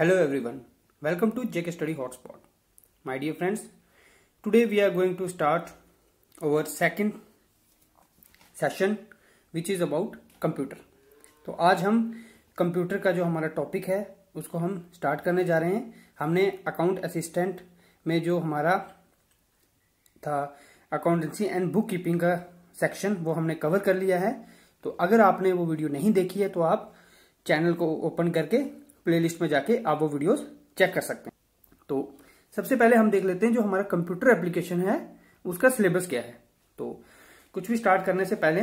Hello everyone welcome to JK study hotspot my dear friends today we are going to start our second session which is about computer. तो आज हम computer का जो हमारा topic है उसको हम स्टार्ट करने जा रहे हैं हमने अकाउंट असिस्टेंट में जो हमारा था अकाउंटेंसी एंड बुक कीपिंग का सेक्शन वो हमने कवर कर लिया है तो अगर आपने वो वीडियो नहीं देखी है तो आप चैनल को ओपन करके प्लेलिस्ट में जाके आप वो वीडियोस चेक कर सकते हैं तो सबसे पहले हम देख लेते हैं जो हमारा कंप्यूटर एप्लीकेशन है उसका सिलेबस क्या है तो कुछ भी स्टार्ट करने से पहले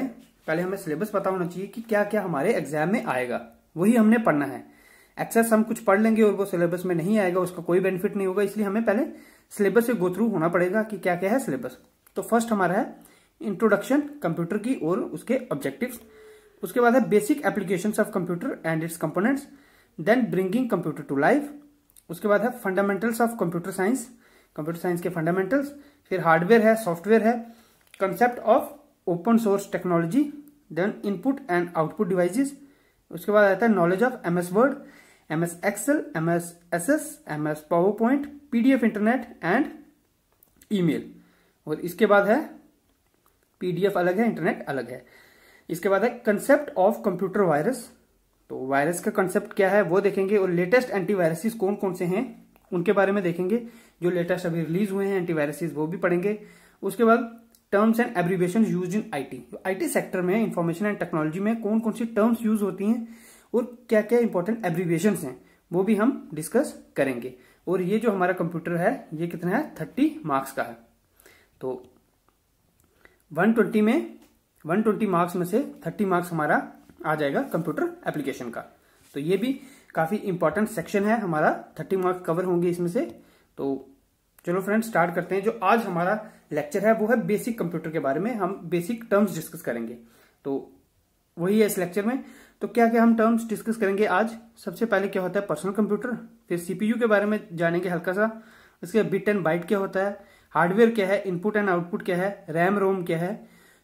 पहले हमें सिलेबस पता होना चाहिए कि क्या क्या हमारे एग्जाम में आएगा वही हमने पढ़ना है एक्सेस हम कुछ पढ़ लेंगे और वो सिलेबस में नहीं आएगा उसका कोई बेनिफिट नहीं होगा इसलिए हमें पहले सिलेबस से गो थ्रू होना पड़ेगा कि क्या क्या है सिलेबस तो फर्स्ट हमारा है इंट्रोडक्शन कंप्यूटर की और उसके ऑब्जेक्टिव्स उसके बाद है basic application of computer and its components then bringing computer to life उसके बाद है fundamentals of computer science computer science के फंडामेंटल्स फिर हार्डवेयर है सॉफ्टवेयर है concept of open source technology then input and output devices उसके बाद आता है knowledge of M S Word M S Excel M S S S M S PowerPoint PDF internet and email और इसके बाद है PDF अलग है इंटरनेट अलग है इसके बाद है कंसेप्ट ऑफ कंप्यूटर वायरस तो वायरस का कंसेप्ट क्या है वो देखेंगे और लेटेस्ट एंटीवायरसेस कौन कौन से हैं उनके बारे में देखेंगे जो लेटेस्ट अभी रिलीज हुए हैं एंटीवायरसेस वो भी पढ़ेंगे उसके बाद terms and abbreviation use in IT IT sector में इंफॉर्मेशन एंड टेक्नोलॉजी में कौन कौन सी टर्म्स यूज होती हैं और क्या क्या इंपॉर्टेंट एब्रीवेशन हैं वो भी हम डिस्कस करेंगे और ये जो हमारा कंप्यूटर है ये कितना है थर्टी मार्क्स का है तो ट्वेंटी में ट्वेंटी मार्क्स में से थर्टी मार्क्स हमारा आ जाएगा कंप्यूटर एप्लीकेशन का तो ये भी काफ़ी इंपॉर्टेंट सेक्शन है हमारा थर्टी मार्क्स कवर होंगे इसमें से तो चलो फ्रेंड स्टार्ट करते हैं जो आज हमारा लेक्चर है वो है बेसिक कंप्यूटर के बारे में हम बेसिक टर्म्स डिस्कस करेंगे तो वही है इस लेक्चर में तो क्या क्या हम टर्म्स डिस्कस करेंगे आज सबसे पहले क्या होता है पर्सनल कंप्यूटर फिर सीपीयू के बारे में जानेंगे हल्का सा इसके बिट एंड बाइट क्या होता है हार्डवेयर क्या है इनपुट एंड आउटपुट क्या है रैम रोम क्या है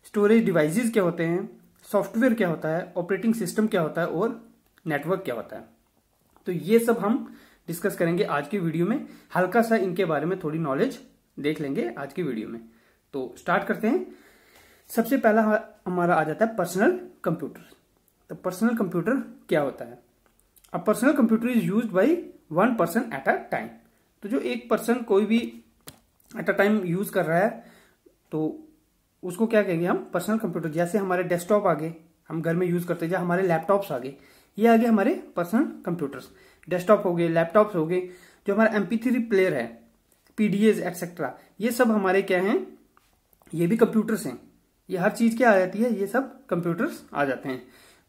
स्टोरेज डिवाइसेस क्या होते हैं सॉफ्टवेयर क्या होता है ऑपरेटिंग सिस्टम क्या होता है और नेटवर्क क्या होता है तो ये सब हम डिस्कस करेंगे आज की वीडियो में हल्का सा इनके बारे में थोड़ी नॉलेज देख लेंगे आज की वीडियो में तो स्टार्ट करते हैं सबसे पहला हमारा आ जाता है पर्सनल कंप्यूटर तो पर्सनल कंप्यूटर क्या होता है अब personal computer is use by one person at a time तो जो एक पर्सन कोई भी एट अ टाइम यूज कर रहा है तो उसको क्या कहेंगे हम पर्सनल कंप्यूटर जैसे हमारे डेस्कटॉप आगे हम घर में यूज करते हैं हमारे लैपटॉप्स आगे ये आगे हमारे पर्सनल कंप्यूटर्स डेस्कटॉप हो गए लैपटॉप्स हो गए जो हमारा एमपी थ्री प्लेयर है पीडीएज एक्सेट्रा ये सब हमारे क्या हैं ये भी कंप्यूटर्स हैं ये हर चीज क्या आ जाती है ये सब कंप्यूटर्स आ जाते हैं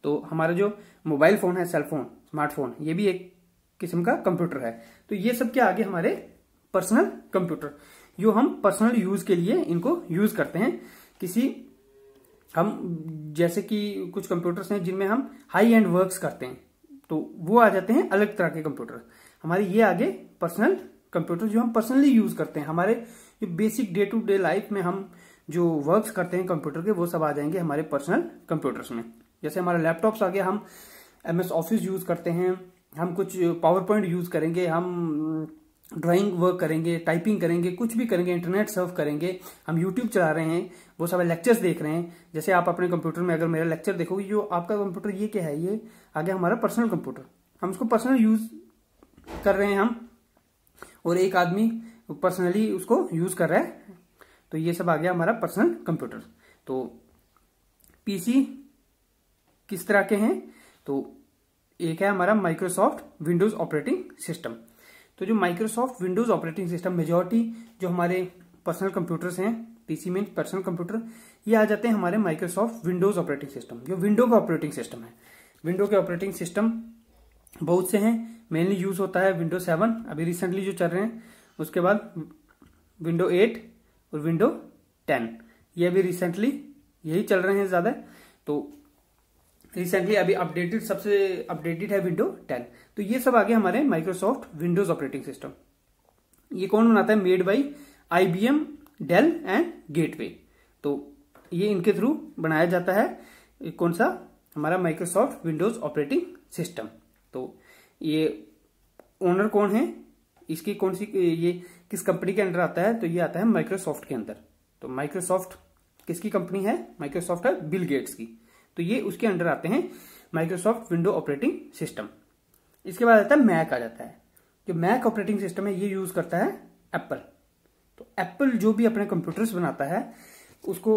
तो हमारा जो मोबाइल फोन है सेलफोन स्मार्टफोन ये भी एक किस्म का कंप्यूटर है तो ये सब क्या आगे हमारे पर्सनल कंप्यूटर जो हम पर्सनल यूज के लिए इनको यूज करते हैं किसी हम जैसे कि कुछ कंप्यूटर्स हैं जिनमें हम हाई एंड वर्क्स करते हैं तो वो आ जाते हैं अलग तरह के कंप्यूटर हमारे ये आगे पर्सनल कंप्यूटर जो हम पर्सनली यूज करते हैं हमारे जो basic day to day life में हम जो वर्क्स करते हैं कंप्यूटर के वो सब आ जाएंगे हमारे पर्सनल कंप्यूटर्स में जैसे हमारे लैपटॉप्स आ गया हम एम ऑफिस यूज करते हैं हम कुछ पावर पॉइंट यूज करेंगे हम ड्राइंग वर्क करेंगे टाइपिंग करेंगे कुछ भी करेंगे इंटरनेट सर्व करेंगे हम यूट्यूब चला रहे हैं वो सब लेक्चर्स देख रहे हैं जैसे आप अपने कंप्यूटर में अगर मेरा लेक्चर देखोगे जो आपका कंप्यूटर ये क्या है ये आगे हमारा पर्सनल कंप्यूटर हम उसको पर्सनल यूज कर रहे हैं हम और एक आदमी पर्सनली उसको यूज कर रहा है तो ये सब आ गया हमारा पर्सनल कंप्यूटर तो पीसी किस तरह के हैं तो एक है हमारा माइक्रोसॉफ्ट विंडोज ऑपरेटिंग सिस्टम तो जो Microsoft Windows operating system majority जो हमारे पर्सनल कंप्यूटर्स हैं पीसी में पर्सनल कंप्यूटर ये आ जाते हैं हमारे माइक्रोसॉफ्ट विंडोज ऑपरेटिंग सिस्टम जो विंडो का ऑपरेटिंग सिस्टम है विंडो के ऑपरेटिंग सिस्टम बहुत से हैं मेनली यूज होता है विंडो सेवन अभी रिसेंटली जो चल रहे हैं उसके बाद विंडो एट और विंडो टेन ये अभी रिसेंटली यही चल रहे हैं ज्यादा तो रिसेंटली अभी अपडेटेड सबसे अपडेटेड है विंडो टेन तो ये सब आगे हमारे माइक्रोसॉफ्ट विंडोज ऑपरेटिंग सिस्टम ये कौन बनाता है made by IBM Dell and Gateway तो ये इनके थ्रू बनाया जाता है कौन सा हमारा माइक्रोसॉफ्ट विंडोज ऑपरेटिंग सिस्टम तो ये ओनर कौन है इसकी कौन सी ये किस कंपनी के अंदर आता है तो ये आता है माइक्रोसॉफ्ट के अंदर तो माइक्रोसॉफ्ट किसकी कंपनी है माइक्रोसॉफ्ट है बिल गेट्स की तो ये उसके अंडर आते हैं माइक्रोसॉफ्ट विंडो ऑपरेटिंग सिस्टम इसके बाद आता है मैक आ जाता है जो मैक ऑपरेटिंग सिस्टम है ये यूज करता है एप्पल तो एप्पल जो भी अपने कंप्यूटर्स बनाता है उसको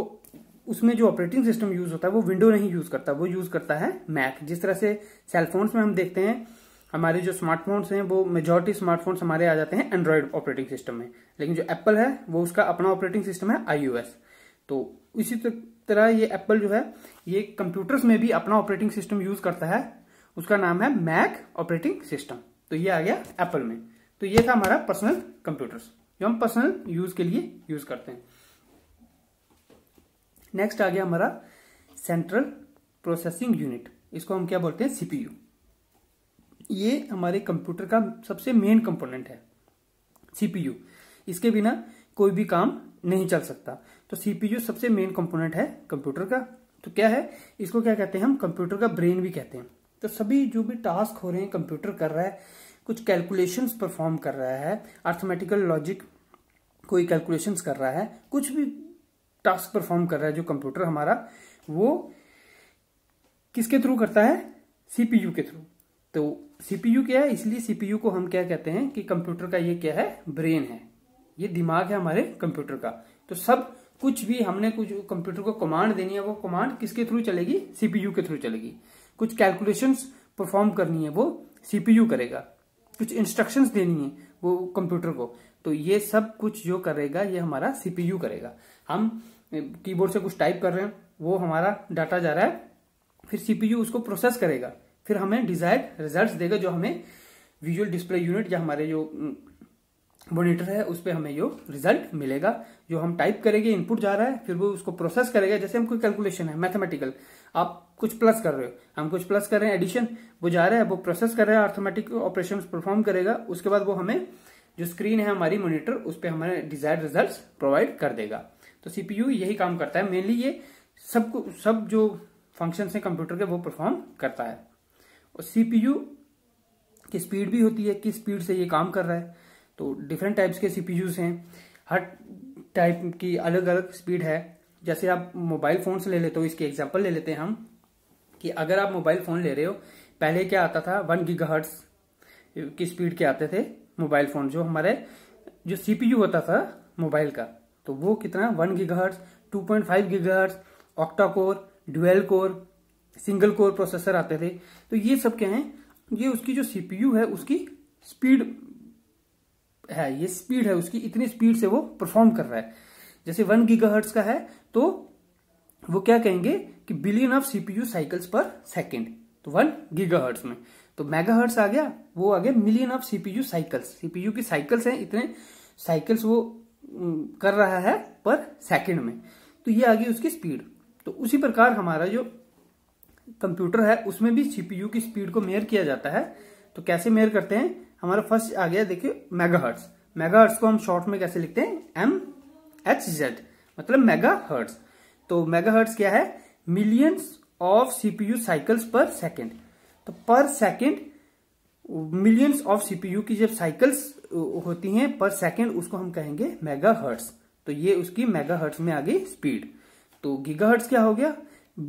उसमें जो ऑपरेटिंग सिस्टम यूज होता है वो विंडो नहीं यूज करता वो यूज करता है मैक जिस तरह से सेलफोन्स में हम देखते हैं हमारे जो स्मार्टफोन्स हैं वो मेजोरिटी स्मार्टफोन्स हमारे आ जाते हैं एंड्रॉयड ऑपरेटिंग सिस्टम में लेकिन जो एप्पल है वो उसका अपना ऑपरेटिंग सिस्टम है आईओएस तो इसी तरह ये एप्पल जो है ये कंप्यूटर्स में भी अपना ऑपरेटिंग सिस्टम यूज करता है उसका नाम है मैक ऑपरेटिंग सिस्टम तो ये आ गया एप्पल में तो ये था हमारा पर्सनल कंप्यूटर्स जो हम पर्सनल यूज के लिए यूज करते हैं नेक्स्ट आ गया हमारा सेंट्रल प्रोसेसिंग यूनिट इसको हम क्या बोलते हैं सीपीयू ये हमारे कंप्यूटर का सबसे मेन कंपोनेंट है सीपीयू इसके बिना कोई भी काम नहीं चल सकता तो सीपीयू सबसे मेन कंपोनेंट है कंप्यूटर का तो क्या है इसको क्या कहते हैं हम कंप्यूटर का ब्रेन भी कहते हैं तो सभी जो भी टास्क हो रहे हैं कंप्यूटर कर रहा है कुछ कैलकुलेशंस परफॉर्म कर रहा है अर्थमेटिकल लॉजिक कोई कैलकुलेशंस कर रहा है कुछ भी टास्क परफॉर्म कर रहा है जो कंप्यूटर हमारा वो किसके थ्रू करता है सीपीयू के थ्रू तो सीपीयू क्या है इसलिए सीपीयू को हम क्या कहते हैं कि कंप्यूटर का ये क्या है ब्रेन है ये दिमाग है हमारे कंप्यूटर का तो सब कुछ भी हमने कुछ कंप्यूटर को कमांड देनी है वो कमांड किसके थ्रू चलेगी सीपीयू के थ्रू चलेगी कुछ कैलकुलेशंस परफॉर्म करनी है वो सीपीयू करेगा कुछ इंस्ट्रक्शंस देनी है वो कंप्यूटर को तो ये सब कुछ जो करेगा ये हमारा सीपीयू करेगा हम कीबोर्ड से कुछ टाइप कर रहे हैं वो हमारा डाटा जा रहा है फिर सीपीयू उसको प्रोसेस करेगा फिर हमें डिजायर रिजल्ट देगा जो हमें विजुअल डिस्प्ले यूनिट या हमारे जो मोनिटर है उस पर हमें जो रिजल्ट मिलेगा जो हम टाइप करेंगे इनपुट जा रहा है फिर वो उसको प्रोसेस करेगा जैसे हम कोई कैलकुलेशन है मैथमेटिकल आप कुछ प्लस कर रहे हो हम कुछ प्लस कर रहे हैं एडिशन वो जा रहा है वो प्रोसेस कर रहा है ऑर्थोमेटिक ऑपरेशन परफॉर्म करेगा उसके बाद वो हमें जो स्क्रीन है हमारी मॉनिटर उस पर हमारे डिजायर रिजल्ट प्रोवाइड कर देगा तो सीपीयू यही काम करता है मेनली ये सब सब जो फंक्शन है कंप्यूटर के वो परफॉर्म करता है और सीपीयू की स्पीड भी होती है किस स्पीड से ये काम कर रहा है तो डिफरेंट टाइप्स के सीपीयूज हैं हर टाइप की अलग अलग स्पीड है जैसे आप मोबाइल फोन से ले लेते हो इसकी एग्जाम्पल ले लेते हैं हम कि अगर आप मोबाइल फोन ले रहे हो पहले क्या आता था वन गीगाहर्ट्स की स्पीड के आते थे मोबाइल फोन जो हमारे जो सीपीयू होता था मोबाइल का तो वो कितना one gigahertz two point five gigahertz octa core dual core single core processor आते थे तो ये सब क्या है ये उसकी जो सीपीयू है उसकी स्पीड है ये स्पीड है उसकी इतनी स्पीड से वो परफॉर्म कर रहा है जैसे वन गीगाहर्ट्ज का है तो वो क्या कहेंगे कि billion of CPU cycles per second तो वन गीगाहर्ट्ज में तो मेगाहर्ट्ज आ गया वो आ गया million of CPU cycles CPU की साइकिल्स हैं इतने साइकिल्स वो कर रहा है पर सेकेंड में तो ये आ गई उसकी स्पीड तो उसी प्रकार हमारा जो कंप्यूटर है उसमें भी सीपीयू की स्पीड को मेयर किया जाता है तो कैसे मेयर करते हैं हमारा फर्स्ट आ गया देखिए मेगा हर्ट्स को हम शॉर्ट में कैसे लिखते हैं एम एच जेड मतलब मेगा हर्ट्स तो मेगा हर्ट्स क्या है millions of CPU cycles per second तो per second millions of CPU की जब साइकिल्स होती हैं पर सेकेंड उसको हम कहेंगे मेगा हर्ट्स तो ये उसकी मेगा हर्ट्स में आ गई स्पीड तो गीगा हर्ट्स क्या हो गया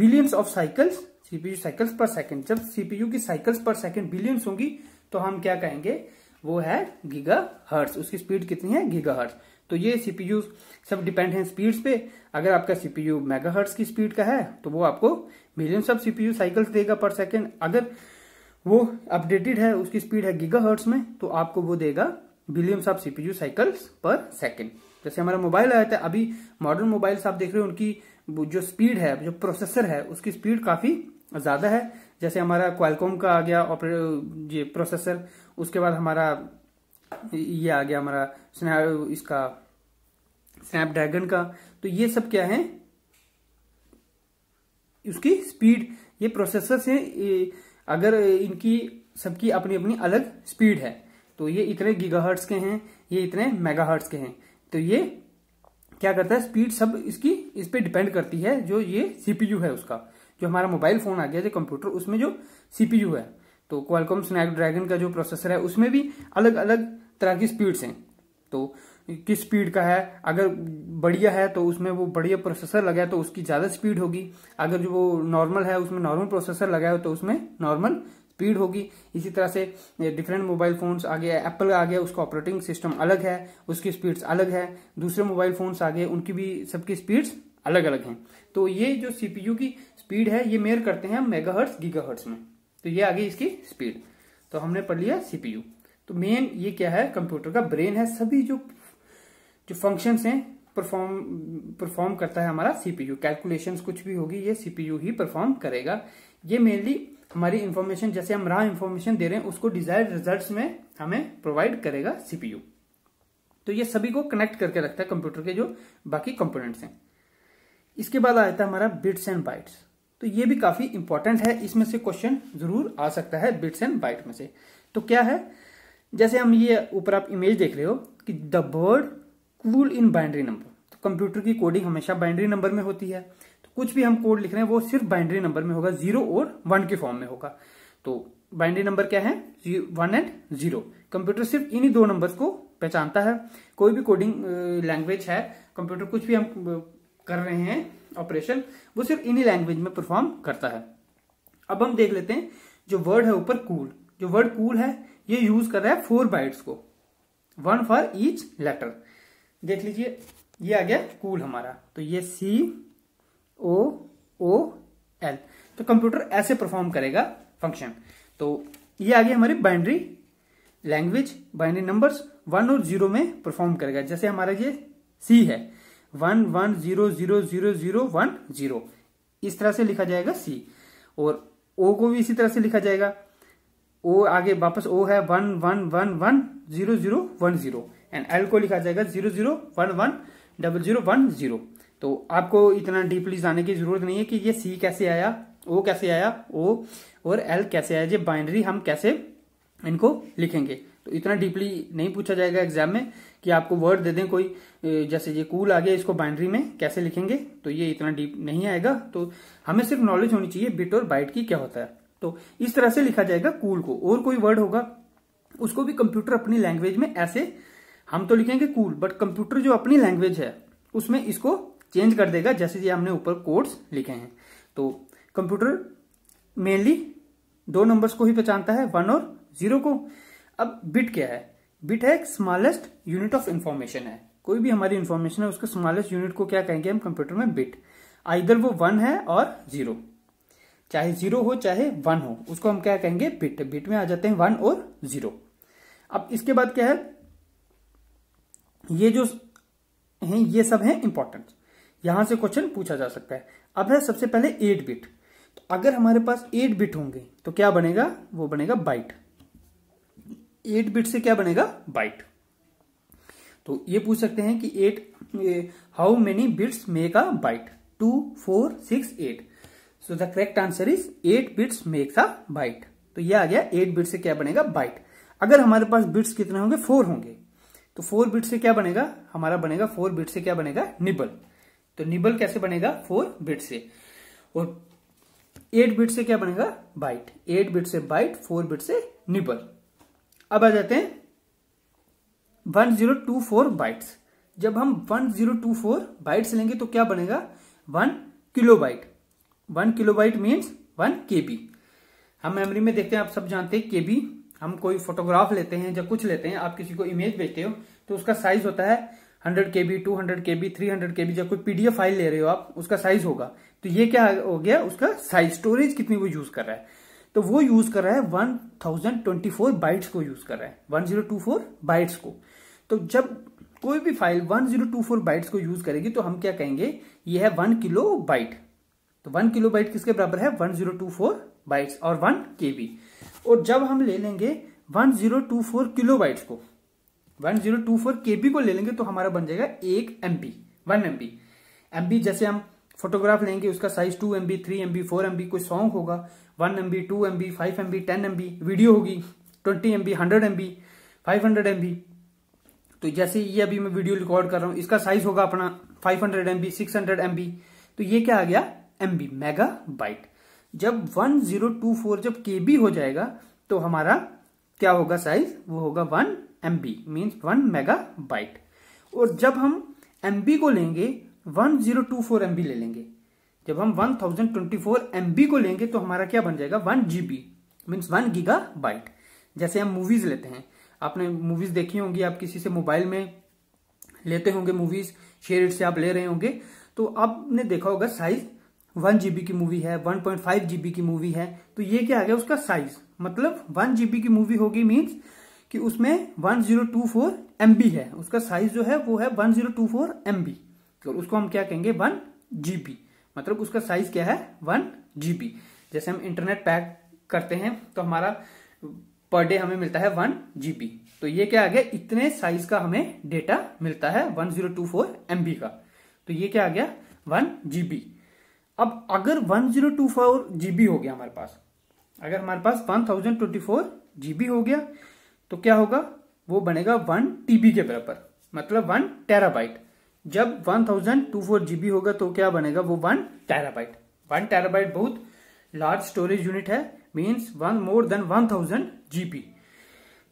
billions of cycles CPU cycles per second जब सीपीयू की साइकिल्स पर सेकेंड बिलियंस होंगी तो हम क्या कहेंगे वो है गीगा हर्ट्स उसकी स्पीड कितनी है गीगा हर्ट्स तो ये सीपीयू सब डिपेंड है स्पीड्स पे अगर आपका सीपीयू मेगाहर्ट्ज की स्पीड का है तो वो आपको मिलियन सब सीपीयू साइकिल्स देगा पर सेकेंड अगर वो अपडेटेड है उसकी स्पीड है हर्ट्स में तो आपको वो देगा बिलियन सब सीपीयू साइकिल्स पर सेकेंड जैसे हमारा मोबाइल आया था अभी मॉडर्न मोबाइल्स आप देख रहे हो उनकी जो स्पीड है जो प्रोसेसर है उसकी स्पीड काफी ज्यादा है जैसे हमारा क्वालकॉम का आ गया ये प्रोसेसर उसके बाद हमारा ये आ गया हमारा स्नैप इसका स्नैपड्रैगन का तो ये सब क्या है उसकी स्पीड ये प्रोसेसर से अगर इनकी सबकी अपनी अपनी अलग स्पीड है तो ये इतने गीगाहर्ट्स के हैं ये इतने मेगाहर्ट्स के हैं तो ये क्या करता है स्पीड सब इसकी इस पर डिपेंड करती है जो ये सीपीयू है उसका जो हमारा मोबाइल फोन आ गया जो कंप्यूटर उसमें जो सीपीयू है तो क्वालकॉम स्नैपड्रैगन का जो प्रोसेसर है उसमें भी अलग अलग तरह की स्पीड्स हैं तो किस स्पीड का है अगर बढ़िया है तो उसमें वो बढ़िया प्रोसेसर लगा है तो उसकी ज़्यादा स्पीड होगी अगर जो वो नॉर्मल है उसमें नॉर्मल प्रोसेसर लगा है तो उसमें नॉर्मल स्पीड होगी इसी तरह से डिफरेंट मोबाइल फोन्स आ गया एप्पल आ गया उसका ऑपरेटिंग सिस्टम अलग है उसकी स्पीड्स अलग है दूसरे मोबाइल फोन्स आ गए उनकी भी सबकी स्पीड्स अलग अलग हैं तो ये जो सीपीयू की स्पीड है ये मेयर करते हैं मेगाहर्ट्स गीगाहर्ट्स में तो ये आ गई इसकी स्पीड तो हमने पढ़ लिया सीपीयू तो मेन ये क्या है कंप्यूटर का ब्रेन है सभी जो जो फंक्शन है परफॉर्म परफॉर्म करता है हमारा सीपीयू कैलकुलेशंस कुछ भी होगी ये सीपीयू ही परफॉर्म करेगा ये मेनली हमारी इंफॉर्मेशन जैसे हम रहा इंफॉर्मेशन दे रहे हैं उसको डिजायर्ड रिजल्ट्स में हमें प्रोवाइड करेगा सीपीयू तो ये सभी को कनेक्ट करके रखता है कंप्यूटर के जो बाकी कंपोनेंट्स हैं इसके बाद आ जाता है हमारा बिट्स एंड बाइट्स तो ये भी काफी इंपॉर्टेंट है इसमें से क्वेश्चन जरूर आ सकता है बिट्स एंड बाइट में से तो क्या है जैसे हम ये ऊपर आप इमेज देख रहे हो कि the word cool in binary number तो कंप्यूटर की कोडिंग हमेशा बाइंड्री नंबर में होती है तो कुछ भी हम कोड लिख रहे हैं वो सिर्फ बाइंड्री नंबर में होगा जीरो और वन के फॉर्म में होगा तो बाइंड्री नंबर क्या है वन एंड जीरो कंप्यूटर सिर्फ इन्हीं दो नंबर्स को पहचानता है कोई भी कोडिंग लैंग्वेज है कंप्यूटर कुछ भी हम कर रहे हैं ऑपरेशन वो सिर्फ इन्हीं लैंग्वेज में परफॉर्म करता है अब हम देख लेते हैं जो वर्ड है ऊपर कूल जो वर्ड कूल है ये यूज कर रहा है फोर बाइट्स को वन फॉर ईच लेटर देख लीजिए ये आ गया कूल हमारा तो ये सी ओ ओ एल तो कंप्यूटर ऐसे परफॉर्म करेगा फंक्शन तो ये आ गया हमारी binary language binary numbers one और जीरो में परफॉर्म करेगा जैसे हमारा ये सी है one one zero zero zero zero one zero इस तरह से लिखा जाएगा सी और ओ को भी इसी तरह से लिखा जाएगा ओ आगे वापस ओ है one one one one zero zero one zero and L को लिखा जाएगा zero zero one one double zero one zero तो आपको इतना डीपली जाने की जरूरत नहीं है कि ये सी कैसे आया ओ कैसे आया ओ और एल कैसे आया ये बाइनरी हम कैसे इनको लिखेंगे तो इतना डीपली नहीं पूछा जाएगा एग्जाम में कि आपको वर्ड दे दें कोई जैसे ये कूल आ गया इसको बाइनरी में कैसे लिखेंगे तो ये इतना डीप नहीं आएगा तो हमें सिर्फ नॉलेज होनी चाहिए बिट और बाइट की क्या होता है तो इस तरह से लिखा जाएगा कूल को और कोई वर्ड होगा उसको भी कंप्यूटर अपनी लैंग्वेज में ऐसे हम तो लिखेंगे कूल बट कंप्यूटर जो अपनी लैंग्वेज है उसमें इसको चेंज कर देगा जैसे जी हमने ऊपर कोड्स लिखे हैं तो कंप्यूटर मेनली दो नंबर्स को ही पहचानता है वन और जीरो को अब बिट क्या है बिट है स्मॉलेस्ट यूनिट ऑफ इंफॉर्मेशन है कोई भी हमारी इंफॉर्मेशन है उसके स्मॉलेस्ट यूनिट को क्या कहेंगे हम कंप्यूटर में बिट आइदर वो वन है और जीरो चाहे जीरो हो चाहे वन हो उसको हम क्या कहेंगे बिट बिट में आ जाते हैं वन और जीरो अब इसके बाद क्या है ये जो हैं ये सब है इंपॉर्टेंट यहां से क्वेश्चन पूछा जा सकता है अब है सबसे पहले एट बिट तो अगर हमारे पास एट बिट होंगे तो क्या बनेगा वो बनेगा बाइट एट बिट से क्या बनेगा बाइट तो ये पूछ सकते हैं कि eight how many bits make a byte two four six eight so the correct answer is eight bits makes a byte तो ये आ गया एट बिट से क्या बनेगा बाइट अगर हमारे पास बिट्स कितने होंगे फोर होंगे तो फोर बिट से क्या बनेगा हमारा बनेगा फोर बिट से क्या बनेगा निबल तो निबल कैसे बनेगा फोर बिट से और एट बिट से क्या बनेगा बाइट एट बिट से बाइट फोर बिट से निबल अब आ जाते हैं one zero two four bytes जब हम one zero two four bytes लेंगे तो क्या बनेगा one kilobyte one kilobyte means one K B हम मेमोरी में देखते हैं आप सब जानते हैं के बी हम कोई फोटोग्राफ लेते हैं या कुछ लेते हैं आप किसी को इमेज भेजते हो तो उसका साइज होता है hundred K B two hundred K B three hundred K B कोई पीडीएफ फाइल ले रहे हो आप उसका साइज होगा तो ये क्या हो गया उसका साइज स्टोरेज कितनी वो यूज कर रहा है तो वो यूज कर रहा है one thousand twenty four bytes को यूज कर रहा है one zero two four bytes को तो जब कोई भी file one zero two four bytes को यूज करेगी तो हम क्या कहेंगे ये है वन किलो बाइट तो वन किलो बाइट किसके बराबर है one zero two four bytes और वन के बी और जब हम ले लेंगे one zero two four kilobytes को one zero two four K B को ले लेंगे तो हमारा बन जाएगा एक M B one M B M B जैसे हम फोटोग्राफ लेंगे उसका size two M B three M B four M B कोई सॉन्ग होगा one M B two M B five M B ten M B video होगी twenty M B hundred M B five hundred M B तो जैसे ये अभी मैं video record कर रहा हूँ इसका साइज होगा अपना five hundred M B six hundred M B तो ये क्या आ गया एम मेगा बाइट जब 1024 जब के हो जाएगा तो हमारा क्या होगा साइज वो होगा 1 M B means one megabyte और जब हम एम बी को लेंगे 1024 zero two four M B ले लेंगे जब हम 1024 thousand twenty four M B को लेंगे तो हमारा क्या बन जाएगा one G B means one gigabyte जैसे हम मूवीज लेते हैं आपने मूवीज देखी होंगी आप किसी से मोबाइल में लेते होंगे मूवीज शेयर से आप ले रहे होंगे तो आपने देखा होगा साइज वन जीबी की मूवी है वन पॉइंट फाइव जीबी की मूवी है तो ये क्या आ गया उसका साइज मतलब वन जीबी की मूवी होगी मीन्स कि उसमें one zero two four B है उसका साइज जो है वो है one zero two four B और उसको हम क्या कहेंगे वन जीबी मतलब उसका साइज क्या है वन जीबी जैसे हम इंटरनेट पैक करते हैं तो हमारा पर डे हमें मिलता है वन जीबी तो ये क्या आ गया इतने साइज का हमें डेटा मिलता है one zero two four B का तो ये क्या आ गया वन जीबी अब अगर one zero two four GB हो गया हमारे पास अगर हमारे पास one thousand twenty four GB हो गया तो क्या होगा वो बनेगा वन टीबी के बराबर मतलब वन टेराबाइट जब one thousand two four GB होगा तो क्या बनेगा वो वन टेराबाइट वन टेराबाइट बहुत लार्ज स्टोरेज यूनिट है means one more than one thousand GB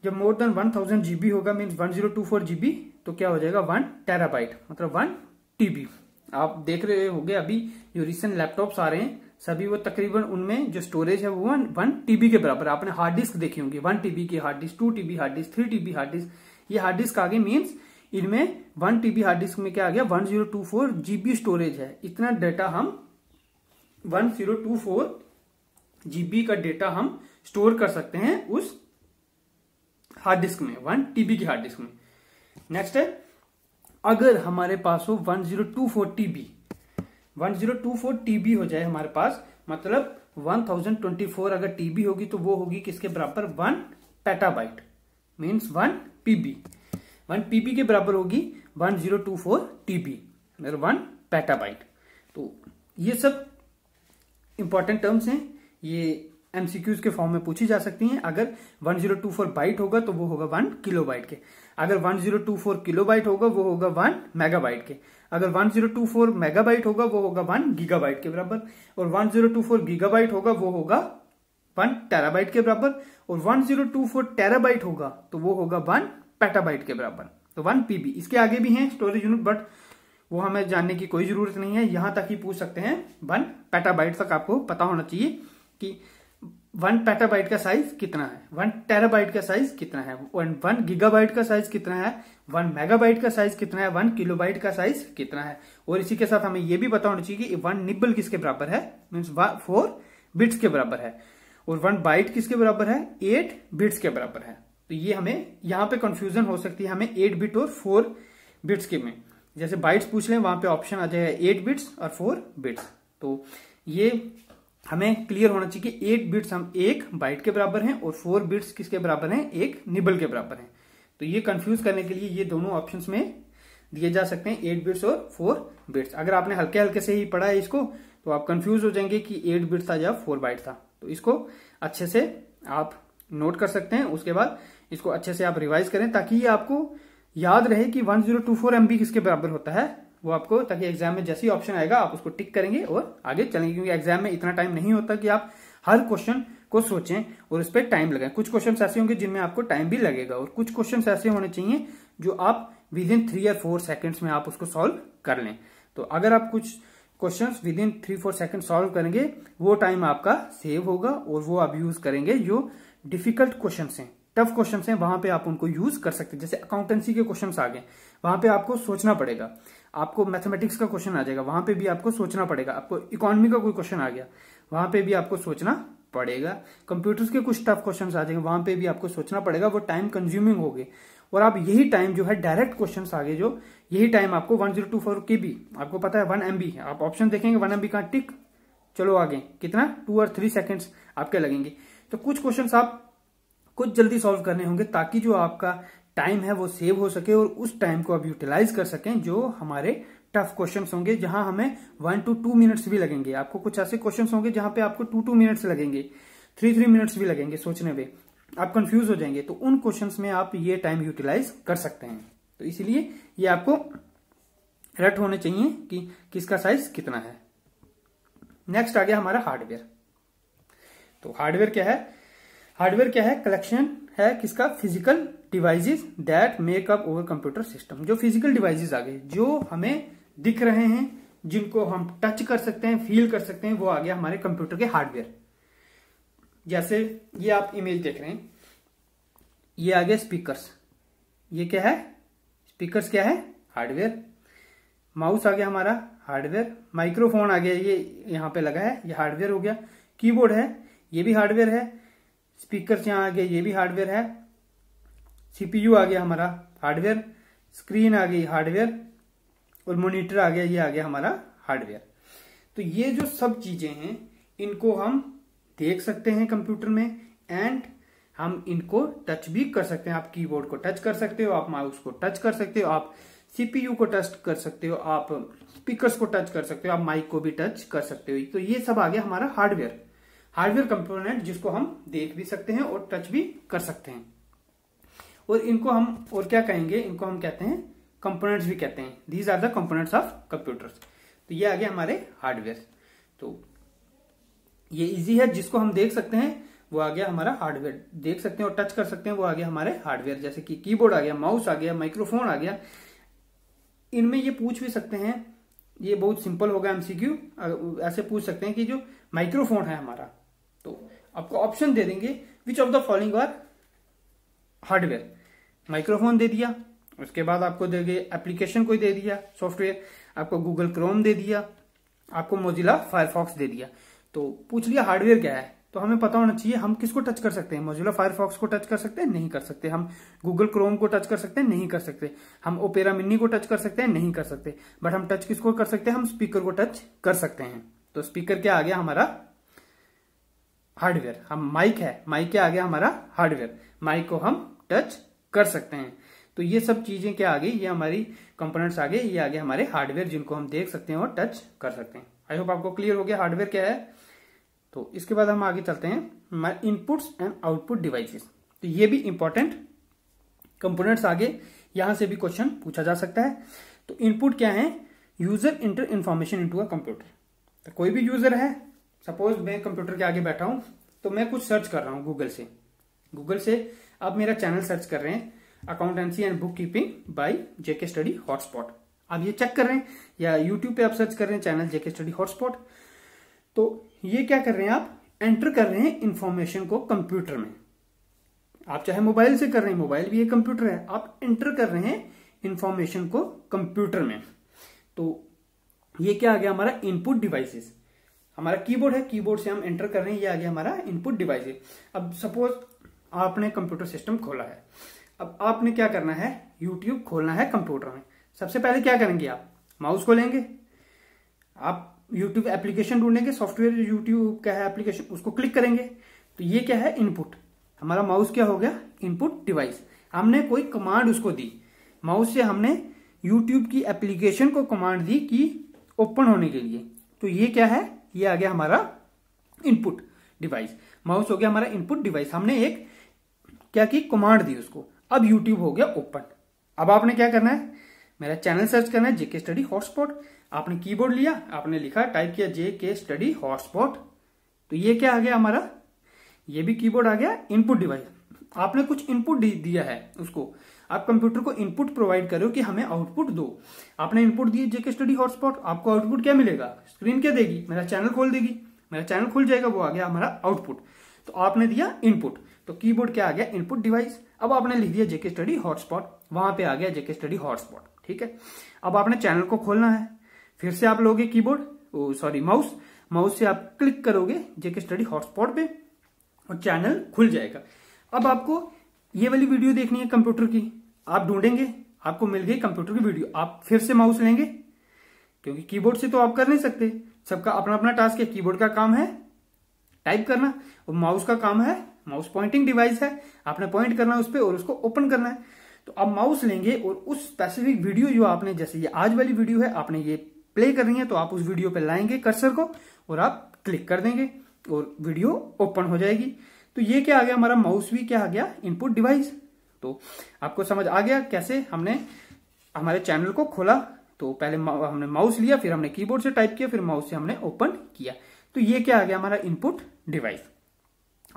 जब more than one thousand GB होगा means one zero two four GB तो क्या हो जाएगा वन टेराबाइट मतलब वन टीबी आप देख रहे होंगे अभी जो रिसेंट लैपटॉप्स आ रहे हैं सभी वो तकरीबन उनमें जो स्टोरेज है वो वन टीबी के बराबर आपने हार्ड डिस्क देखी होंगी वन टीबी की hard disk two TB hard disk three TB hard disk ये हार्ड डिस्क आगे मीन्स इनमें वन टीबी हार्ड डिस्क में क्या आ गया one zero two four GB storage है इतना डेटा हम one zero two four GB का डेटा हम स्टोर कर सकते हैं उस हार्ड डिस्क में वन टीबी की हार्ड डिस्क में नेक्स्ट है अगर हमारे पास हो 1024 टीबी फोर टीबी हो जाए हमारे पास मतलब 1024 अगर टीबी होगी तो वो होगी किसके बराबर one petabyte means one PB one PB के बराबर होगी 1024 zero two four TB one petabyte तो ये सब इंपॉर्टेंट टर्म्स हैं ये एमसीक्यूज के फॉर्म में पूछी जा सकती हैं अगर 1024 बाइट होगा तो वो होगा 1 किलोबाइट के अगर 1024 किलोबाइट होगा वो होगा 1 मेगाबाइट के अगर 1024 मेगाबाइट होगा वो होगा 1 गीगाबाइट के बराबर और 1024 गीगाबाइट होगा वो होगा 1 टेराबाइट के बराबर और 1024 टेराबाइट होगा तो वो होगा वन पेटाबाइट के बराबर तो वन पीबी इसके आगे भी है स्टोरेज यूनिट बट वो हमें जानने की कोई जरूरत नहीं है यहां तक ही पूछ सकते हैं वन पेटाबाइट तक आपको पता होना चाहिए कि वन पेटाबाइट का साइज कितना है वन टेराबाइट का साइज कितना है वन गीगाबाइट का साइज कितना है वन मेगाबाइट का साइज कितना है वन किलोबाइट का साइज कितना है और इसी के साथ हमें यह भी बताना चाहिए कि वन निबल किसके बराबर है मीन्स फोर बिट्स के बराबर है और वन बाइट किसके बराबर है एट बिट्स के बराबर है तो ये हमें यहाँ पे कंफ्यूजन हो सकती है हमें एट बिट और फोर बिट्स के में जैसे बाइट्स पूछ लें वहां पे ऑप्शन आ जाएगा एट बिट्स और फोर बिट्स तो ये हमें क्लियर होना चाहिए कि एट बिट्स हम एक बाइट के बराबर हैं और फोर बिट्स किसके बराबर हैं एक निबल के बराबर हैं तो ये कंफ्यूज करने के लिए ये दोनों ऑप्शन में दिए जा सकते हैं एट बिट्स और फोर बिट्स अगर आपने हल्के हल्के से ही पढ़ा है इसको तो आप कंफ्यूज हो जाएंगे कि एट बिट था या फोर बाइट था तो इसको अच्छे से आप नोट कर सकते हैं उसके बाद इसको अच्छे से आप रिवाइज करें ताकि ये आपको याद रहे कि 1024 जीरो किसके बराबर होता है वो आपको ताकि एग्जाम में जैसे ही ऑप्शन आएगा आप उसको टिक करेंगे और आगे चलेंगे क्योंकि एग्जाम में इतना टाइम नहीं होता कि आप हर क्वेश्चन को सोचें और उस पर टाइम लगाएं कुछ क्वेश्चन ऐसे होंगे जिनमें आपको टाइम भी लगेगा और कुछ क्वेश्चन ऐसे होने चाहिए जो आप विद इन थ्री या फोर सेकेंड्स में आप उसको सॉल्व कर लें तो अगर आप कुछ question within three four second solve करेंगे वो टाइम आपका सेव होगा और वो आप यूज करेंगे जो डिफिकल्ट क्वेश्चन हैं टफ क्वेश्चन हैं वहां पे आप उनको यूज कर सकते हैं जैसे अकाउंटेंसी के क्वेश्चन आ गए वहां पे आपको सोचना पड़ेगा आपको मैथमेटिक्स का क्वेश्चन आ जाएगा वहां पे भी आपको सोचना पड़ेगा आपको इकोनॉमी का कोई क्वेश्चन आ गया वहां पे भी आपको सोचना पड़ेगा कंप्यूटर्स के कुछ टफ क्वेश्चन आ जाएंगे वहां पे भी आपको सोचना पड़ेगा वो टाइम कंज्यूमिंग हो और आप यही टाइम जो है डायरेक्ट क्वेश्चन आगे जो यही टाइम आपको one zero two four K B आपको पता है वन एम बी आप ऑप्शन देखेंगे वन एम बी का टिक चलो आगे कितना टू और थ्री सेकेंड्स आपके लगेंगे तो कुछ क्वेश्चन आप कुछ जल्दी सॉल्व करने होंगे ताकि जो आपका टाइम है वो सेव हो सके और उस टाइम को आप यूटिलाइज कर सकें जो हमारे टफ क्वेश्चन होंगे जहां हमें वन टू टू मिनट्स भी लगेंगे आपको कुछ ऐसे क्वेश्चन होंगे जहां पे आपको टू टू मिनट्स लगेंगे थ्री थ्री मिनट्स भी लगेंगे सोचने में आप कंफ्यूज हो जाएंगे तो उन क्वेश्चन में आप ये टाइम यूटिलाइज कर सकते हैं तो इसलिए ये आपको रट होने चाहिए कि किसका साइज कितना है नेक्स्ट आ गया हमारा हार्डवेयर तो हार्डवेयर क्या है हार्डवेयर क्या है कलेक्शन है किसका physical devices that make up our computer system जो फिजिकल डिवाइसेस आ गए जो हमें दिख रहे हैं जिनको हम टच कर सकते हैं फील कर सकते हैं वो आ गया हमारे कंप्यूटर के हार्डवेयर जैसे ये आप इमेज देख रहे हैं ये आ गया स्पीकर्स ये क्या है स्पीकर्स क्या है हार्डवेयर माउस आ गया हमारा हार्डवेयर माइक्रोफोन आ गया ये यहां पे लगा है ये हार्डवेयर हो गया कीबोर्ड है ये भी हार्डवेयर है स्पीकर्स यहां आ गए ये भी हार्डवेयर है सीपीयू आ गया हमारा हार्डवेयर स्क्रीन आ गई हार्डवेयर और मोनिटर आ गया ये आ गया हमारा हार्डवेयर तो ये जो सब चीजें हैं इनको हम देख सकते हैं कंप्यूटर में एंड हम इनको टच भी कर सकते हैं आप कीबोर्ड को टच कर सकते हो आप माउस को टच कर सकते हो आप सीपीयू को टच कर सकते हो आप स्पीकर्स को टच कर सकते हो आप माइक को भी टच कर सकते हो तो ये सब आ गया हमारा हार्डवेयर हार्डवेयर कंपोनेंट जिसको हम देख भी सकते हैं और टच भी कर सकते हैं और इनको हम और क्या कहेंगे इनको हम कहते हैं कंपोनेंट्स भी कहते हैं these are the components of computers तो ये आ गया हमारे हार्डवेयर तो ये इजी है जिसको हम देख सकते हैं वो आ गया हमारा हार्डवेयर देख सकते हैं और टच कर सकते हैं वो आ गया हमारे हार्डवेयर जैसे कि कीबोर्ड आ गया माउस आ गया माइक्रोफोन आ गया इनमें ये पूछ भी सकते हैं ये बहुत सिंपल होगा एमसीक्यू ऐसे पूछ सकते हैं कि जो माइक्रोफोन है हमारा तो आपको ऑप्शन दे देंगे which of the following are hardware microphone दे दिया उसके बाद आपको दे गए एप्लीकेशन कोई दे दिया सॉफ्टवेयर आपको गूगल क्रोम दे दिया आपको मोजिला फायरफॉक्स दे दिया तो पूछ लिया हार्डवेयर क्या है तो हमें पता होना चाहिए हम किसको टच कर सकते हैं मोजिला फायरफॉक्स को टच कर सकते हैं नहीं कर सकते हम गूगल क्रोम को टच कर सकते हैं नहीं कर सकते हम ओपेरा मिनी को टच कर सकते हैं नहीं कर सकते बट हम टच किसको कर सकते हैं हम स्पीकर को टच कर सकते हैं तो स्पीकर क्या आ गया हमारा हार्डवेयर हम माइक है माइक क्या आ गया हमारा हार्डवेयर माइक को हम टच कर सकते हैं तो ये सब चीजें क्या आ गई ये हमारी कंपोनेंट्स आ गए ये आ गए हमारे हार्डवेयर जिनको हम देख सकते हैं और टच कर सकते हैं आई होप आपको क्लियर हो गया हार्डवेयर क्या है तो इसके बाद हम आगे चलते हैं इनपुट्स एंड आउटपुट डिवाइसेस तो ये भी इंपॉर्टेंट कंपोनेंट्स आगे यहां से भी क्वेश्चन पूछा जा सकता है तो इनपुट क्या है user enter information into a computer तो कोई भी यूजर है सपोज मैं कंप्यूटर के आगे बैठा हूं तो मैं कुछ सर्च कर रहा हूं गूगल से गूगल से अब मेरा चैनल सर्च कर रहे हैं accountancy and book bookkeeping by JK study hotspot आप ये चेक कर रहे हैं या यूट्यूब पे आप सर्च कर रहे हैं चैनल जेके स्टडी हॉटस्पॉट तो ये क्या कर रहे हैं आप एंटर कर रहे हैं इंफॉर्मेशन को कंप्यूटर में आप चाहे मोबाइल से कर रहे हैं मोबाइल भी एक कंप्यूटर है आप एंटर कर रहे हैं इंफॉर्मेशन को कंप्यूटर में तो ये क्या आ गया हमारा इनपुट डिवाइसेस हमारा कीबोर्ड है कीबोर्ड से हम एंटर कर रहे हैं ये आ गया हमारा इनपुट डिवाइसेस अब सपोज आपने कंप्यूटर सिस्टम खोला है अब आपने क्या करना है यूट्यूब खोलना है कंप्यूटर में सबसे पहले क्या करेंगे आप माउस खोलेंगे आप यूट्यूब एप्लीकेशन ढूंढेंगे सॉफ्टवेयर यूट्यूब क्या है एप्लीकेशन उसको क्लिक करेंगे तो ये क्या है इनपुट हमारा माउस क्या हो गया इनपुट डिवाइस हमने कोई कमांड उसको दी माउस से हमने यूट्यूब की एप्लीकेशन को कमांड दी कि ओपन होने के लिए तो ये क्या है ये आ गया हमारा इनपुट डिवाइस माउस हो गया हमारा इनपुट डिवाइस हमने एक क्या की कमांड दी उसको अब यूट्यूब हो गया ओपन अब आपने क्या करना है मेरा चैनल सर्च करना है जेके स्टडी हॉटस्पॉट आपने कीबोर्ड लिया आपने लिखा टाइप किया जेके स्टडी हॉटस्पॉट तो ये क्या आ गया हमारा ये भी कीबोर्ड आ गया इनपुट डिवाइस आपने कुछ इनपुट दिया है उसको आप कंप्यूटर को इनपुट प्रोवाइड करो कि हमें आउटपुट दो आपने इनपुट दिए जेके स्टडी हॉटस्पॉट आपको आउटपुट क्या मिलेगा स्क्रीन क्या देगी मेरा चैनल खोल देगी मेरा चैनल खुल जाएगा वो आ गया हमारा आउटपुट तो आपने दिया इनपुट तो कीबोर्ड क्या आ गया इनपुट डिवाइस अब आपने लिख दिया जेके स्टडी हॉटस्पॉट वहां पे आ गया जेके स्टडी हॉटस्पॉट ठीक है अब आपने चैनल को खोलना है फिर से आप लोगे कीबोर्ड सॉरी माउस माउस से आप क्लिक करोगे जेके स्टडी हॉटस्पॉट पे और चैनल खुल जाएगा अब आपको ये वाली वीडियो देखनी है कंप्यूटर की आप ढूंढेंगे आपको मिल गई कंप्यूटर की वीडियो आप फिर से माउस लेंगे क्योंकि कीबोर्ड से तो आप कर नहीं सकते सबका अपना अपना टास्क है कीबोर्ड का काम है टाइप करना और माउस का काम है माउस पॉइंटिंग डिवाइस है आपने पॉइंट करना है उस पर और उसको ओपन करना है तो आप माउस लेंगे और उस स्पेसिफिक वीडियो जो आपने जैसे ये आज वाली वीडियो है आपने ये प्ले करनी है तो आप उस वीडियो पे लाएंगे कर्सर को और आप क्लिक कर देंगे और वीडियो ओपन हो जाएगी तो ये क्या आ गया हमारा माउस भी क्या आ गया इनपुट डिवाइस तो आपको समझ आ गया कैसे हमने हमारे चैनल को खोला तो पहले हमने माउस लिया फिर हमने कीबोर्ड से टाइप किया फिर माउस से हमने ओपन किया तो ये क्या आ गया हमारा इनपुट डिवाइस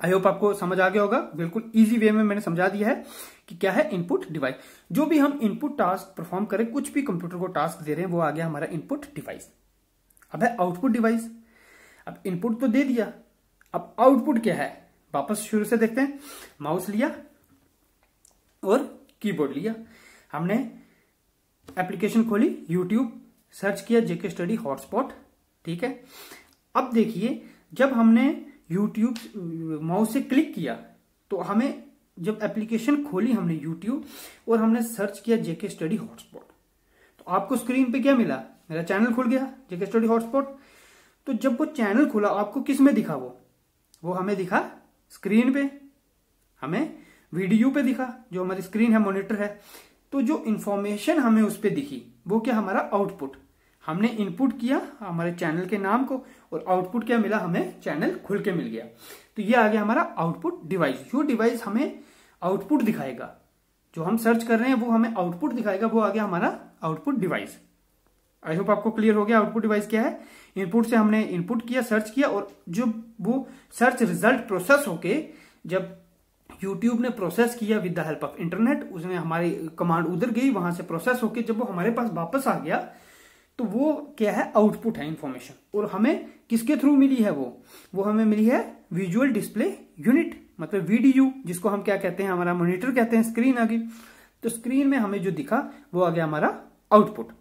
आई होप आपको समझ आ गया होगा बिल्कुल इजी वे में मैंने समझा दिया है कि क्या है इनपुट डिवाइस जो भी हम इनपुट टास्क परफॉर्म करें कुछ भी कंप्यूटर को टास्क दे रहे हैं वो आ गया हमारा इनपुट डिवाइस अब है आउटपुट डिवाइस अब इनपुट तो दे दिया अब आउटपुट क्या है वापस शुरू से देखते हैं माउस लिया और कीबोर्ड लिया हमने एप्लीकेशन खोली यूट्यूब सर्च किया जेके स्टडी हॉटस्पॉट ठीक है अब देखिए जब हमने यूट्यूब माउस से क्लिक किया तो हमें जब एप्लीकेशन खोली हमने यूट्यूब और हमने सर्च किया जेके स्टडी हॉटस्पॉट तो आपको स्क्रीन पे क्या मिला मेरा चैनल खुल गया जेके स्टडी हॉटस्पॉट तो जब वो चैनल खुला आपको किस में दिखा वो वो हमें दिखा स्क्रीन पे हमें वीडियो पे दिखा जो हमारी स्क्रीन है मॉनिटर है तो जो इन्फॉर्मेशन हमें उस पर दिखी वो क्या हमारा आउटपुट हमने इनपुट किया हमारे चैनल के नाम को और आउटपुट क्या मिला हमें चैनल खुल के मिल गया तो ये आ गया हमारा आउटपुट डिवाइस जो डिवाइस हमें आउटपुट दिखाएगा जो हम सर्च कर रहे हैं वो हमें आउटपुट दिखाएगा वो आ गया हमारा आउटपुट डिवाइस आई होप आपको क्लियर हो गया आउटपुट डिवाइस क्या है इनपुट से हमने इनपुट किया सर्च किया और जो वो सर्च रिजल्ट प्रोसेस होके जब यूट्यूब ने प्रोसेस किया with the help of internet उसने हमारी कमांड उधर गई वहां से प्रोसेस होकर जब वो हमारे पास वापस आ गया तो वो क्या है आउटपुट है इंफॉर्मेशन और हमें किसके थ्रू मिली है वो वो हमें मिली है विजुअल डिस्प्ले यूनिट मतलब वीडीयू जिसको हम क्या कहते हैं हमारा मॉनिटर कहते हैं स्क्रीन आ गई तो स्क्रीन में हमें जो दिखा वो आ गया हमारा आउटपुट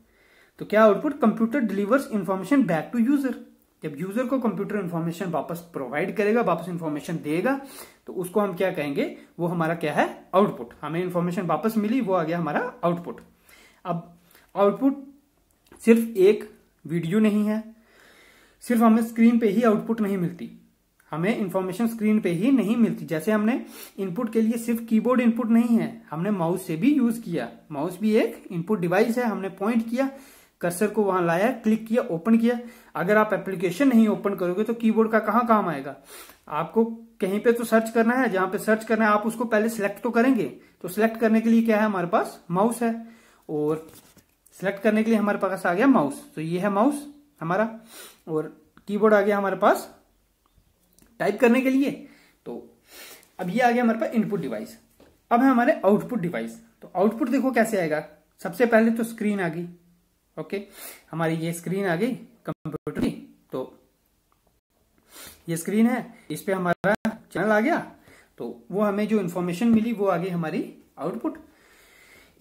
तो क्या output computer delivers information back to user जब यूजर को कंप्यूटर इन्फॉर्मेशन वापस प्रोवाइड करेगा वापस इन्फॉर्मेशन देगा तो उसको हम क्या कहेंगे वो हमारा क्या है आउटपुट हमें इन्फॉर्मेशन वापस मिली वो आ गया हमारा आउटपुट अब आउटपुट सिर्फ एक वीडियो नहीं है सिर्फ हमें स्क्रीन पे ही आउटपुट नहीं मिलती हमें इन्फॉर्मेशन स्क्रीन पे ही नहीं मिलती जैसे हमने इनपुट के लिए सिर्फ कीबोर्ड इनपुट नहीं है हमने माउस से भी यूज किया माउस भी एक इनपुट डिवाइस है हमने पॉइंट किया कर्सर को वहां लाया क्लिक किया ओपन किया अगर आप एप्लीकेशन नहीं ओपन करोगे तो कीबोर्ड का कहां काम आएगा आपको कहीं पे तो सर्च करना है जहां पे सर्च करना है आप उसको पहले सिलेक्ट तो करेंगे तो सिलेक्ट करने के लिए क्या है हमारे पास माउस है और सिलेक्ट करने के लिए हमारे पास आ गया माउस तो ये है माउस हमारा और कीबोर्ड आ गया हमारे पास टाइप करने के लिए तो अब ये आ गया हमारे पास इनपुट डिवाइस अब है हमारे आउटपुट डिवाइस तो आउटपुट देखो कैसे आएगा सबसे पहले तो स्क्रीन आ गई ओके हमारी ये स्क्रीन आ गई कंप्यूटर की तो ये स्क्रीन है इस पे हमारा चैनल आ गया तो वो हमें जो इन्फॉर्मेशन मिली वो आ गई हमारी आउटपुट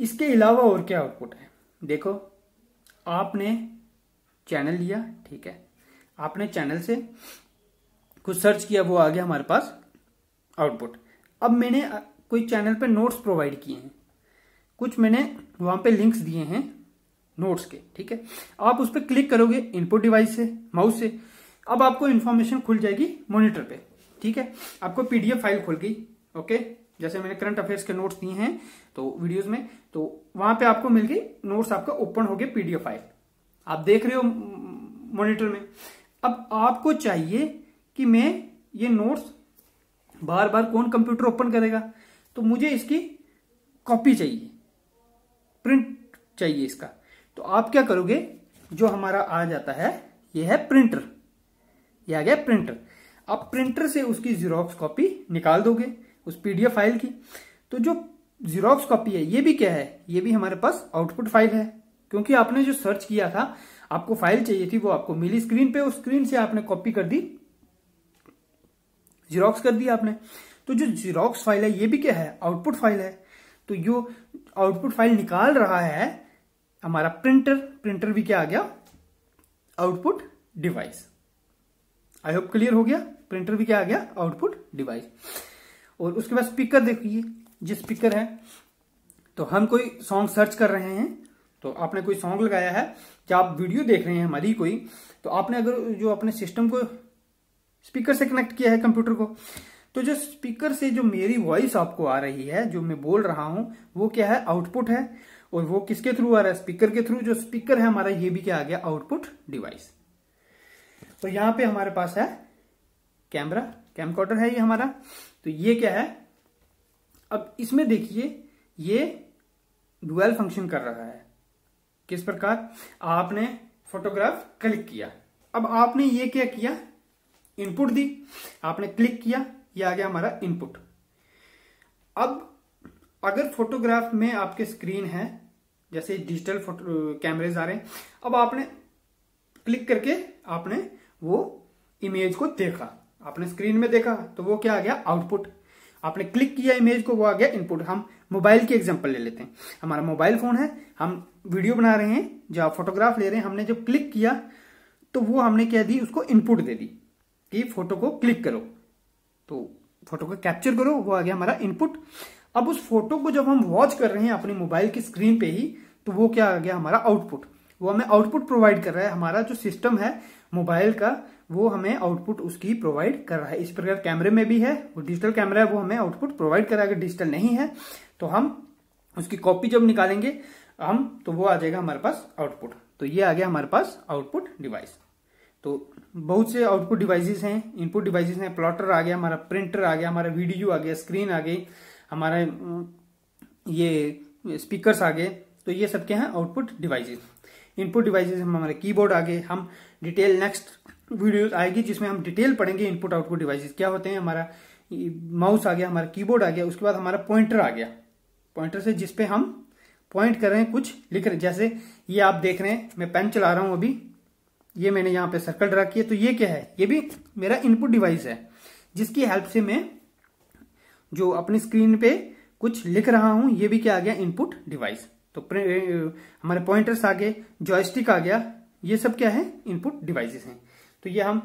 इसके अलावा और क्या आउटपुट है देखो आपने चैनल लिया ठीक है आपने चैनल से कुछ सर्च किया वो आ गया हमारे पास आउटपुट अब मैंने कोई चैनल पे नोट्स प्रोवाइड किए हैं कुछ मैंने वहां पे लिंक्स दिए हैं नोट्स के ठीक है आप उस पर क्लिक करोगे इनपुट डिवाइस से माउस से अब आपको इन्फॉर्मेशन खुल जाएगी मॉनिटर पे ठीक है आपको पीडीएफ फाइल खुल गई ओके जैसे मैंने करंट अफेयर्स के नोट्स दिए हैं तो वीडियोस में तो वहां पे आपको मिल गई नोट्स आपका ओपन हो गया पीडीएफ फाइल आप देख रहे हो मॉनिटर में अब आपको चाहिए कि मैं ये नोट्स बार बार कौन कंप्यूटर ओपन करेगा तो मुझे इसकी कॉपी चाहिए प्रिंट चाहिए इसका तो आप क्या करोगे जो हमारा आ जाता है ये है प्रिंटर ये आ गया प्रिंटर आप प्रिंटर से उसकी जीरोक्स कॉपी निकाल दोगे उस पीडीएफ फाइल की तो जो जीरोक्स कॉपी है ये भी क्या है ये भी हमारे पास आउटपुट फाइल है क्योंकि आपने जो सर्च किया था आपको फाइल चाहिए थी वो आपको मिली स्क्रीन पे उस स्क्रीन से आपने कॉपी कर दी जीरोक्स कर दी आपने तो जो जीरोक्स फाइल है ये भी क्या है आउटपुट फाइल है तो जो आउटपुट फाइल निकाल रहा है हमारा प्रिंटर प्रिंटर भी क्या आ गया output device I hope clear हो गया प्रिंटर भी क्या आ गया आउटपुट डिवाइस और उसके बाद स्पीकर देखिए जिस स्पीकर है तो हम कोई सॉन्ग सर्च कर रहे हैं तो आपने कोई सॉन्ग लगाया है क्या आप वीडियो देख रहे हैं हमारी कोई तो आपने अगर जो अपने सिस्टम को स्पीकर से कनेक्ट किया है कंप्यूटर को तो जो स्पीकर से जो मेरी वॉइस आपको आ रही है जो मैं बोल रहा हूं वो क्या है आउटपुट है और वो किसके थ्रू आ रहा है स्पीकर के थ्रू जो स्पीकर है हमारा ये भी क्या आ गया आउटपुट डिवाइस तो यहां पे हमारे पास है कैमरा कैम है ये हमारा तो ये क्या है अब इसमें देखिए ये डुअल फंक्शन कर रहा है किस प्रकार आपने फोटोग्राफ क्लिक किया अब आपने ये क्या किया इनपुट दी आपने क्लिक किया ये आ गया हमारा इनपुट अब अगर फोटोग्राफ में आपके स्क्रीन है जैसे डिजिटल फोटो कैमरेज आ रहे हैं अब आपने क्लिक करके आपने वो इमेज को देखा आपने स्क्रीन में देखा तो वो क्या आ गया आउटपुट आपने क्लिक किया इमेज को वो आ गया इनपुट हम मोबाइल की एग्जांपल ले लेते हैं हमारा मोबाइल फोन है हम वीडियो बना रहे हैं जो फोटोग्राफ ले रहे हैं हमने जब क्लिक किया तो वो हमने क्या दी उसको इनपुट दे दी कि फोटो को क्लिक करो तो फोटो को कैप्चर करो वो आ गया हमारा इनपुट अब उस फोटो को जब हम वॉच कर रहे हैं अपने मोबाइल की स्क्रीन पे ही तो वो क्या आ गया हमारा आउटपुट वो हमें आउटपुट प्रोवाइड कर रहा है हमारा जो सिस्टम है मोबाइल का वो हमें आउटपुट उसकी प्रोवाइड कर रहा है इस प्रकार कैमरे में भी है वो डिजिटल कैमरा है वो हमें आउटपुट प्रोवाइड कर रहा है अगर डिजिटल नहीं है तो हम उसकी कॉपी जब निकालेंगे हम तो वो आ जाएगा हमारे पास आउटपुट तो ये आ गया हमारे पास आउटपुट डिवाइस तो बहुत से आउटपुट डिवाइसेस हैं इनपुट डिवाइसेस हैं प्लॉटर आ गया हमारा प्रिंटर आ गया हमारा वीडियो आ गया स्क्रीन आ गई हमारे ये स्पीकर्स आ गए तो ये सब क्या है आउटपुट डिवाइसेस इनपुट डिवाइसेस हम हमारे कीबोर्ड आ गए हम डिटेल नेक्स्ट वीडियो आएगी जिसमें हम डिटेल पढ़ेंगे इनपुट आउटपुट डिवाइसेस क्या होते हैं हमारा माउस आ गया हमारा कीबोर्ड आ गया उसके बाद हमारा पॉइंटर आ गया पॉइंटर से जिसपे हम पॉइंट कर रहे हैं कुछ लिख रहे हैं जैसे ये आप देख रहे हैं मैं पेन चला रहा हूं अभी ये मैंने यहाँ पे सर्कल ड्रा किया तो ये क्या है ये भी मेरा इनपुट डिवाइस है जिसकी हेल्प से मैं जो अपनी स्क्रीन पे कुछ लिख रहा हूं ये भी क्या आ गया इनपुट डिवाइस तो हमारे पॉइंटर्स आ गए जॉयस्टिक आ गया ये सब क्या है इनपुट डिवाइसेस हैं तो ये हम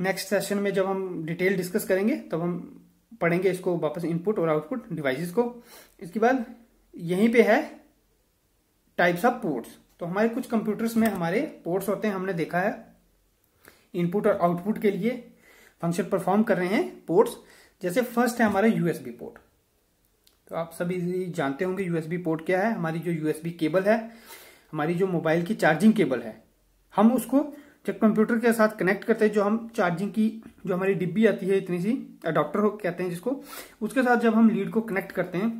नेक्स्ट सेशन में जब हम डिटेल डिस्कस करेंगे तब तो हम पढ़ेंगे इसको वापस इनपुट और आउटपुट डिवाइसेस को इसके बाद यहीं पे है टाइप्स ऑफ पोर्ट्स तो हमारे कुछ कंप्यूटर्स में हमारे पोर्ट्स होते हैं हमने देखा है इनपुट और आउटपुट के लिए फंक्शन परफॉर्म कर रहे हैं पोर्ट्स जैसे फर्स्ट है हमारा यूएसबी पोर्ट तो आप सभी जानते होंगे यूएसबी पोर्ट क्या है हमारी जो यूएसबी केबल है हमारी जो मोबाइल की चार्जिंग केबल है हम उसको जब कंप्यूटर के साथ कनेक्ट करते हैं जो हम चार्जिंग की जो हमारी डिब्बी आती है इतनी सी अडॉप्टर कहते हैं जिसको उसके साथ जब हम लीड को कनेक्ट करते हैं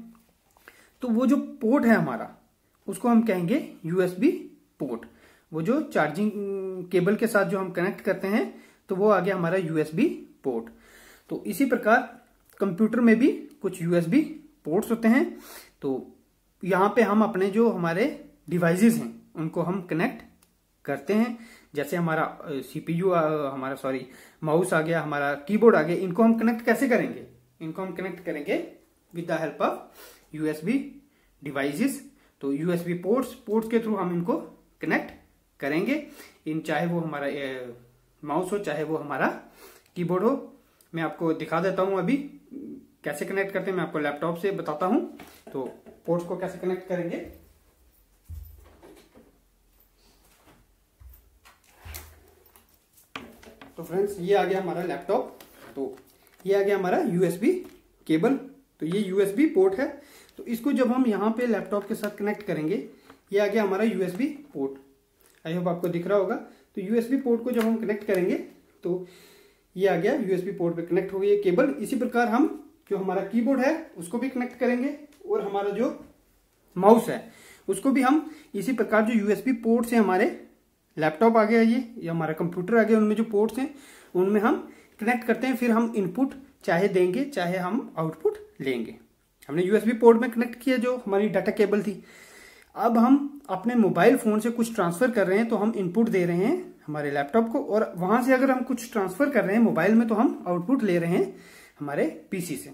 तो वो जो पोर्ट है हमारा उसको हम कहेंगे यूएसबी पोर्ट वो जो चार्जिंग केबल के साथ जो हम कनेक्ट करते हैं तो वो आ गया हमारा यूएसबी पोर्ट तो इसी प्रकार कंप्यूटर में भी कुछ यूएसबी पोर्ट्स होते हैं तो यहाँ पे हम अपने जो हमारे डिवाइसेस हैं उनको हम कनेक्ट करते हैं जैसे हमारा सीपीयू हमारा सॉरी माउस आ गया हमारा कीबोर्ड आ गया इनको हम कनेक्ट कैसे करेंगे इनको हम कनेक्ट करेंगे with the help of USB devices तो यूएसबी पोर्ट्स पोर्ट्स के थ्रू हम इनको कनेक्ट करेंगे इन चाहे वो हमारा माउस हो चाहे वो हमारा कीबोर्ड हो मैं आपको दिखा देता हूं अभी कैसे कनेक्ट करते हैं मैं आपको लैपटॉप से बताता हूँ तो पोर्ट्स को कैसे कनेक्ट करेंगे तो फ्रेंड्स ये आ गया हमारा लैपटॉप तो ये आ गया हमारा यूएसबी केबल तो ये यूएसबी पोर्ट है तो इसको जब हम यहाँ पे लैपटॉप के साथ कनेक्ट करेंगे ये आ गया हमारा यूएसबी पोर्ट आई होप आपको दिख रहा होगा तो यूएसबी पोर्ट को जब हम कनेक्ट करेंगे तो ये आ गया यूएसबी पोर्ट पे कनेक्ट हो गई केबल इसी प्रकार हम जो हमारा कीबोर्ड है उसको भी कनेक्ट करेंगे और हमारा जो माउस है उसको भी हम इसी प्रकार जो यूएसबी पोर्ट से हमारे लैपटॉप आ गया ये या हमारा कंप्यूटर आ गया उनमें जो पोर्ट्स हैं उनमें हम कनेक्ट करते हैं फिर हम इनपुट चाहे देंगे चाहे हम आउटपुट लेंगे हमने यूएसबी पोर्ट में कनेक्ट किया जो हमारी डाटा केबल थी अब हम अपने मोबाइल फोन से कुछ ट्रांसफर कर रहे हैं तो हम इनपुट दे रहे हैं हमारे लैपटॉप को और वहां से अगर हम कुछ ट्रांसफर कर रहे हैं मोबाइल में तो हम आउटपुट ले रहे हैं हमारे पीसी से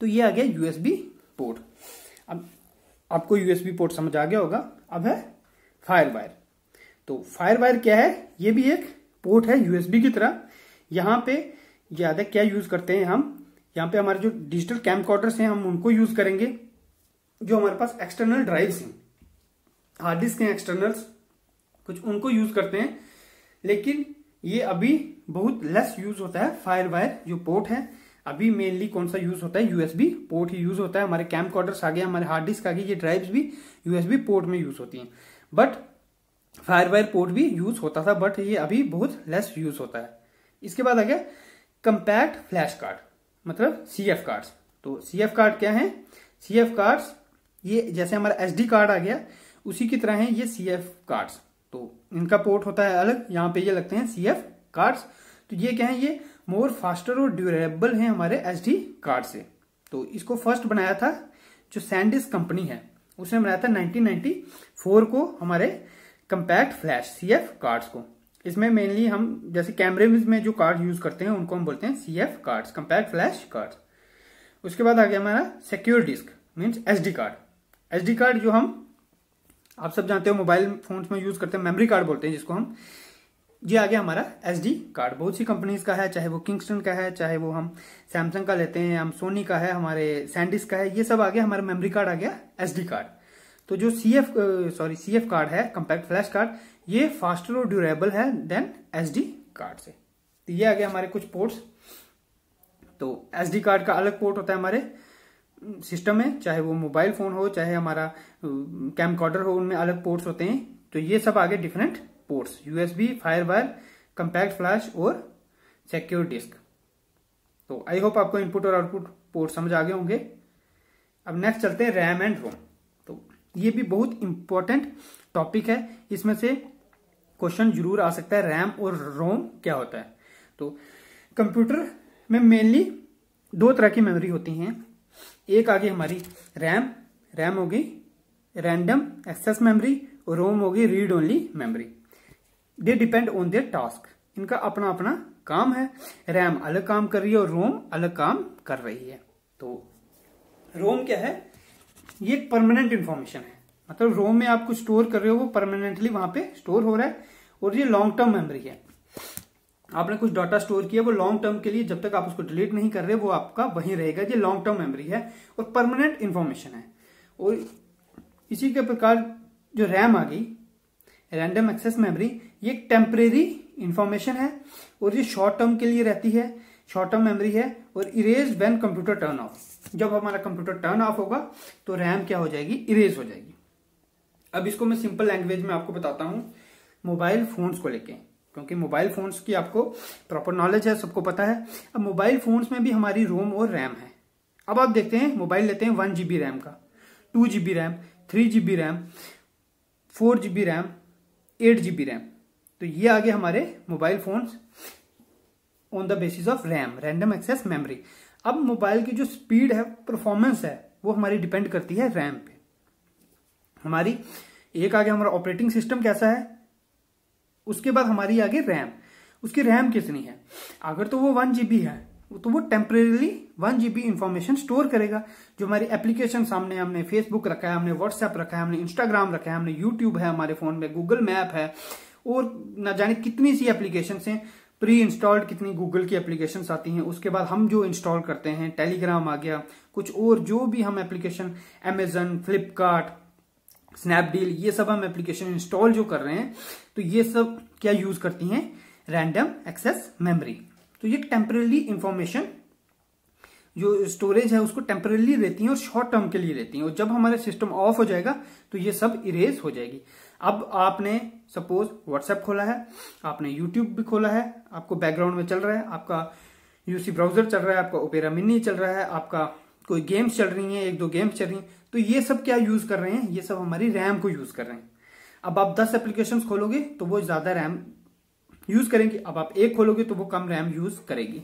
तो ये आ गया यूएसबी पोर्ट अब आपको यूएसबी पोर्ट समझ आ गया होगा अब है फायर वायर तो फायर वायर क्या है ये भी एक पोर्ट है यूएसबी की तरह यहाँ पे याद है क्या यूज करते हैं हम यहाँ पे हमारे जो डिजिटल कैम कॉर्डर्स हैं हम उनको यूज करेंगे जो हमारे पास एक्सटर्नल ड्राइव्स हैं हार्ड डिस्क हैं एक्सटर्नल्स कुछ उनको यूज करते हैं लेकिन ये अभी बहुत लेस यूज होता है फायर वायर जो पोर्ट है अभी मेनली कौन सा यूज होता है यूएसबी पोर्ट ही यूज होता है हमारे कैम क्वार्टर्स आ गए हमारे हार्ड डिस्क आ गई ये ड्राइव्स भी यूएसबी पोर्ट में यूज होती हैं बट फायर वायर पोर्ट भी यूज होता था बट ये अभी बहुत लेस यूज होता है इसके बाद आ गया कंपैक्ट फ्लैश कार्ड मतलब सी एफ कार्ड्स तो सी एफ कार्ड क्या है सी एफ कार्ड्स ये जैसे हमारा एस डी कार्ड आ गया उसी की तरह है ये सी एफ कार्ड्स तो इनका पोर्ट होता है अलग यहाँ पे ये लगते हैं सी एफ कार्ड्स तो ये क्या है ये मोर फास्टर और ड्यूरेबल है हमारे एच डी कार्ड से तो इसको फर्स्ट बनाया था जो सैंडिस कंपनी है उसने बनाया था 1994 को हमारे compact flash C F cards को इसमें मेनली हम जैसे कैमरे में जो कार्ड यूज करते हैं उनको हम बोलते हैं C F cards compact flash cards उसके बाद आ गया हमारा secure disk means S card S card जो हम आप सब जानते हो मोबाइल फोन्स में यूज करते हैं मेमोरी कार्ड बोलते हैं जिसको हम ये आ गया हमारा एस कार्ड बहुत सी कंपनीज का है चाहे वो किंगस्टन का है चाहे वो हम सैमसंग का लेते हैं हम सोनी का है हमारे सैंडिस का है ये सब आ गया हमारा मेमोरी कार्ड आ गया एस कार्ड तो जो C F sorry C F card है कंपैक्ट फ्लैश कार्ड ये फास्टर और ड्यूरेबल है देन एस कार्ड से तो ये आ गया हमारे कुछ पोर्ट्स तो एस कार्ड का अलग पोर्ट होता है हमारे सिस्टम है चाहे वो मोबाइल फोन हो चाहे हमारा कैमकॉर्डर हो उनमें अलग पोर्ट्स होते हैं तो ये सब आगे different ports USB wire compact flash और सिक्योर डिस्क तो आई होप आपको इनपुट और आउटपुट पोर्ट समझ आ गए होंगे अब नेक्स्ट चलते हैं रैम एंड रोम तो ये भी बहुत इंपॉर्टेंट टॉपिक है इसमें से क्वेश्चन जरूर आ सकता है रैम और रोम क्या होता है तो कंप्यूटर में मेनली दो तरह की मेमोरी होती हैं एक आ गई हमारी रैम रैम होगी रैंडम एक्सेस मेमोरी और रोम होगी read only memory they depend on their task इनका अपना अपना काम है रैम अलग काम कर रही है और रोम अलग काम कर रही है तो रोम क्या है ये एक परमानेंट इंफॉर्मेशन है मतलब रोम में आप कुछ स्टोर कर रहे हो वो परमानेंटली वहां पे स्टोर हो रहा है और ये लॉन्ग टर्म मेमोरी है आपने कुछ डाटा स्टोर किया वो लॉन्ग टर्म के लिए जब तक आप उसको डिलीट नहीं कर रहे वो आपका वहीं रहेगा ये लॉन्ग टर्म मेमोरी है और परमानेंट इन्फॉर्मेशन है और इसी के प्रकार जो रैम आ गई रैंडम एक्सेस मेमोरी ये टेम्परेरी इन्फॉर्मेशन है और ये शॉर्ट टर्म के लिए रहती है शॉर्ट टर्म मेमोरी है और erase when computer turn off जब हमारा कंप्यूटर टर्न ऑफ होगा तो रैम क्या हो जाएगी इरेज हो जाएगी अब इसको मैं सिंपल लैंग्वेज में आपको बताता हूं मोबाइल फोन्स को लेके क्योंकि मोबाइल फ़ोन्स की आपको प्रॉपर नॉलेज है सबको पता है अब मोबाइल फ़ोन्स में भी हमारी रोम और रैम है अब आप देखते हैं मोबाइल लेते हैं वन जी रैम का two G RAM three G RAM four G RAM eight G RAM तो ये आगे हमारे mobile phones on the basis of RAM random access memory अब मोबाइल की जो स्पीड है परफॉर्मेंस है वो हमारी डिपेंड करती है रैम पे हमारी एक आगे हमारा ऑपरेटिंग सिस्टम कैसा है उसके बाद हमारी आगे रैम उसकी रैम कितनी है अगर तो वो वन जीबी है तो वो temporarily one GB information store करेगा जो हमारी एप्लीकेशन सामने हमने फेसबुक रखा है हमने व्हाट्सएप रखा है हमने इंस्टाग्राम रखा है हमने यूट्यूब है हमारे फोन में गूगल मैप है और ना जाने कितनी सी एप्लीकेशन है प्री इंस्टॉल्ड कितनी गूगल की एप्लीकेशन आती हैं उसके बाद हम जो इंस्टॉल करते हैं टेलीग्राम आ गया कुछ और जो भी हम एप्लीकेशन अमेजन फ्लिपकार्ट स्नैपडील ये सब हम एप्लीकेशन इंस्टॉल जो कर रहे हैं तो ये सब क्या यूज करती हैं रैंडम एक्सेस मेमोरी तो ये टेम्परेली इंफॉर्मेशन जो स्टोरेज है उसको टेम्परेली रहती है और शॉर्ट टर्म के लिए रहती है और जब हमारा सिस्टम ऑफ हो जाएगा तो ये सब इरेज हो जाएगी अब आपने सपोज व्हाट्सएप खोला है आपने यूट्यूब भी खोला है आपको बैकग्राउंड में चल रहा है आपका यूसी ब्राउजर चल रहा है आपका ओपेरा मिनी चल रहा है आपका कोई गेम्स चल रही हैं एक दो गेम्स चल रही हैं तो ये सब क्या यूज़ कर रहे हैं ये सब हमारी रैम को यूज़ कर रहे हैं अब आप दस एप्लीकेशन खोलोगे तो वो ज़्यादा रैम यूज़ करेंगे अब आप एक खोलोगे तो वो कम रैम यूज़ करेगी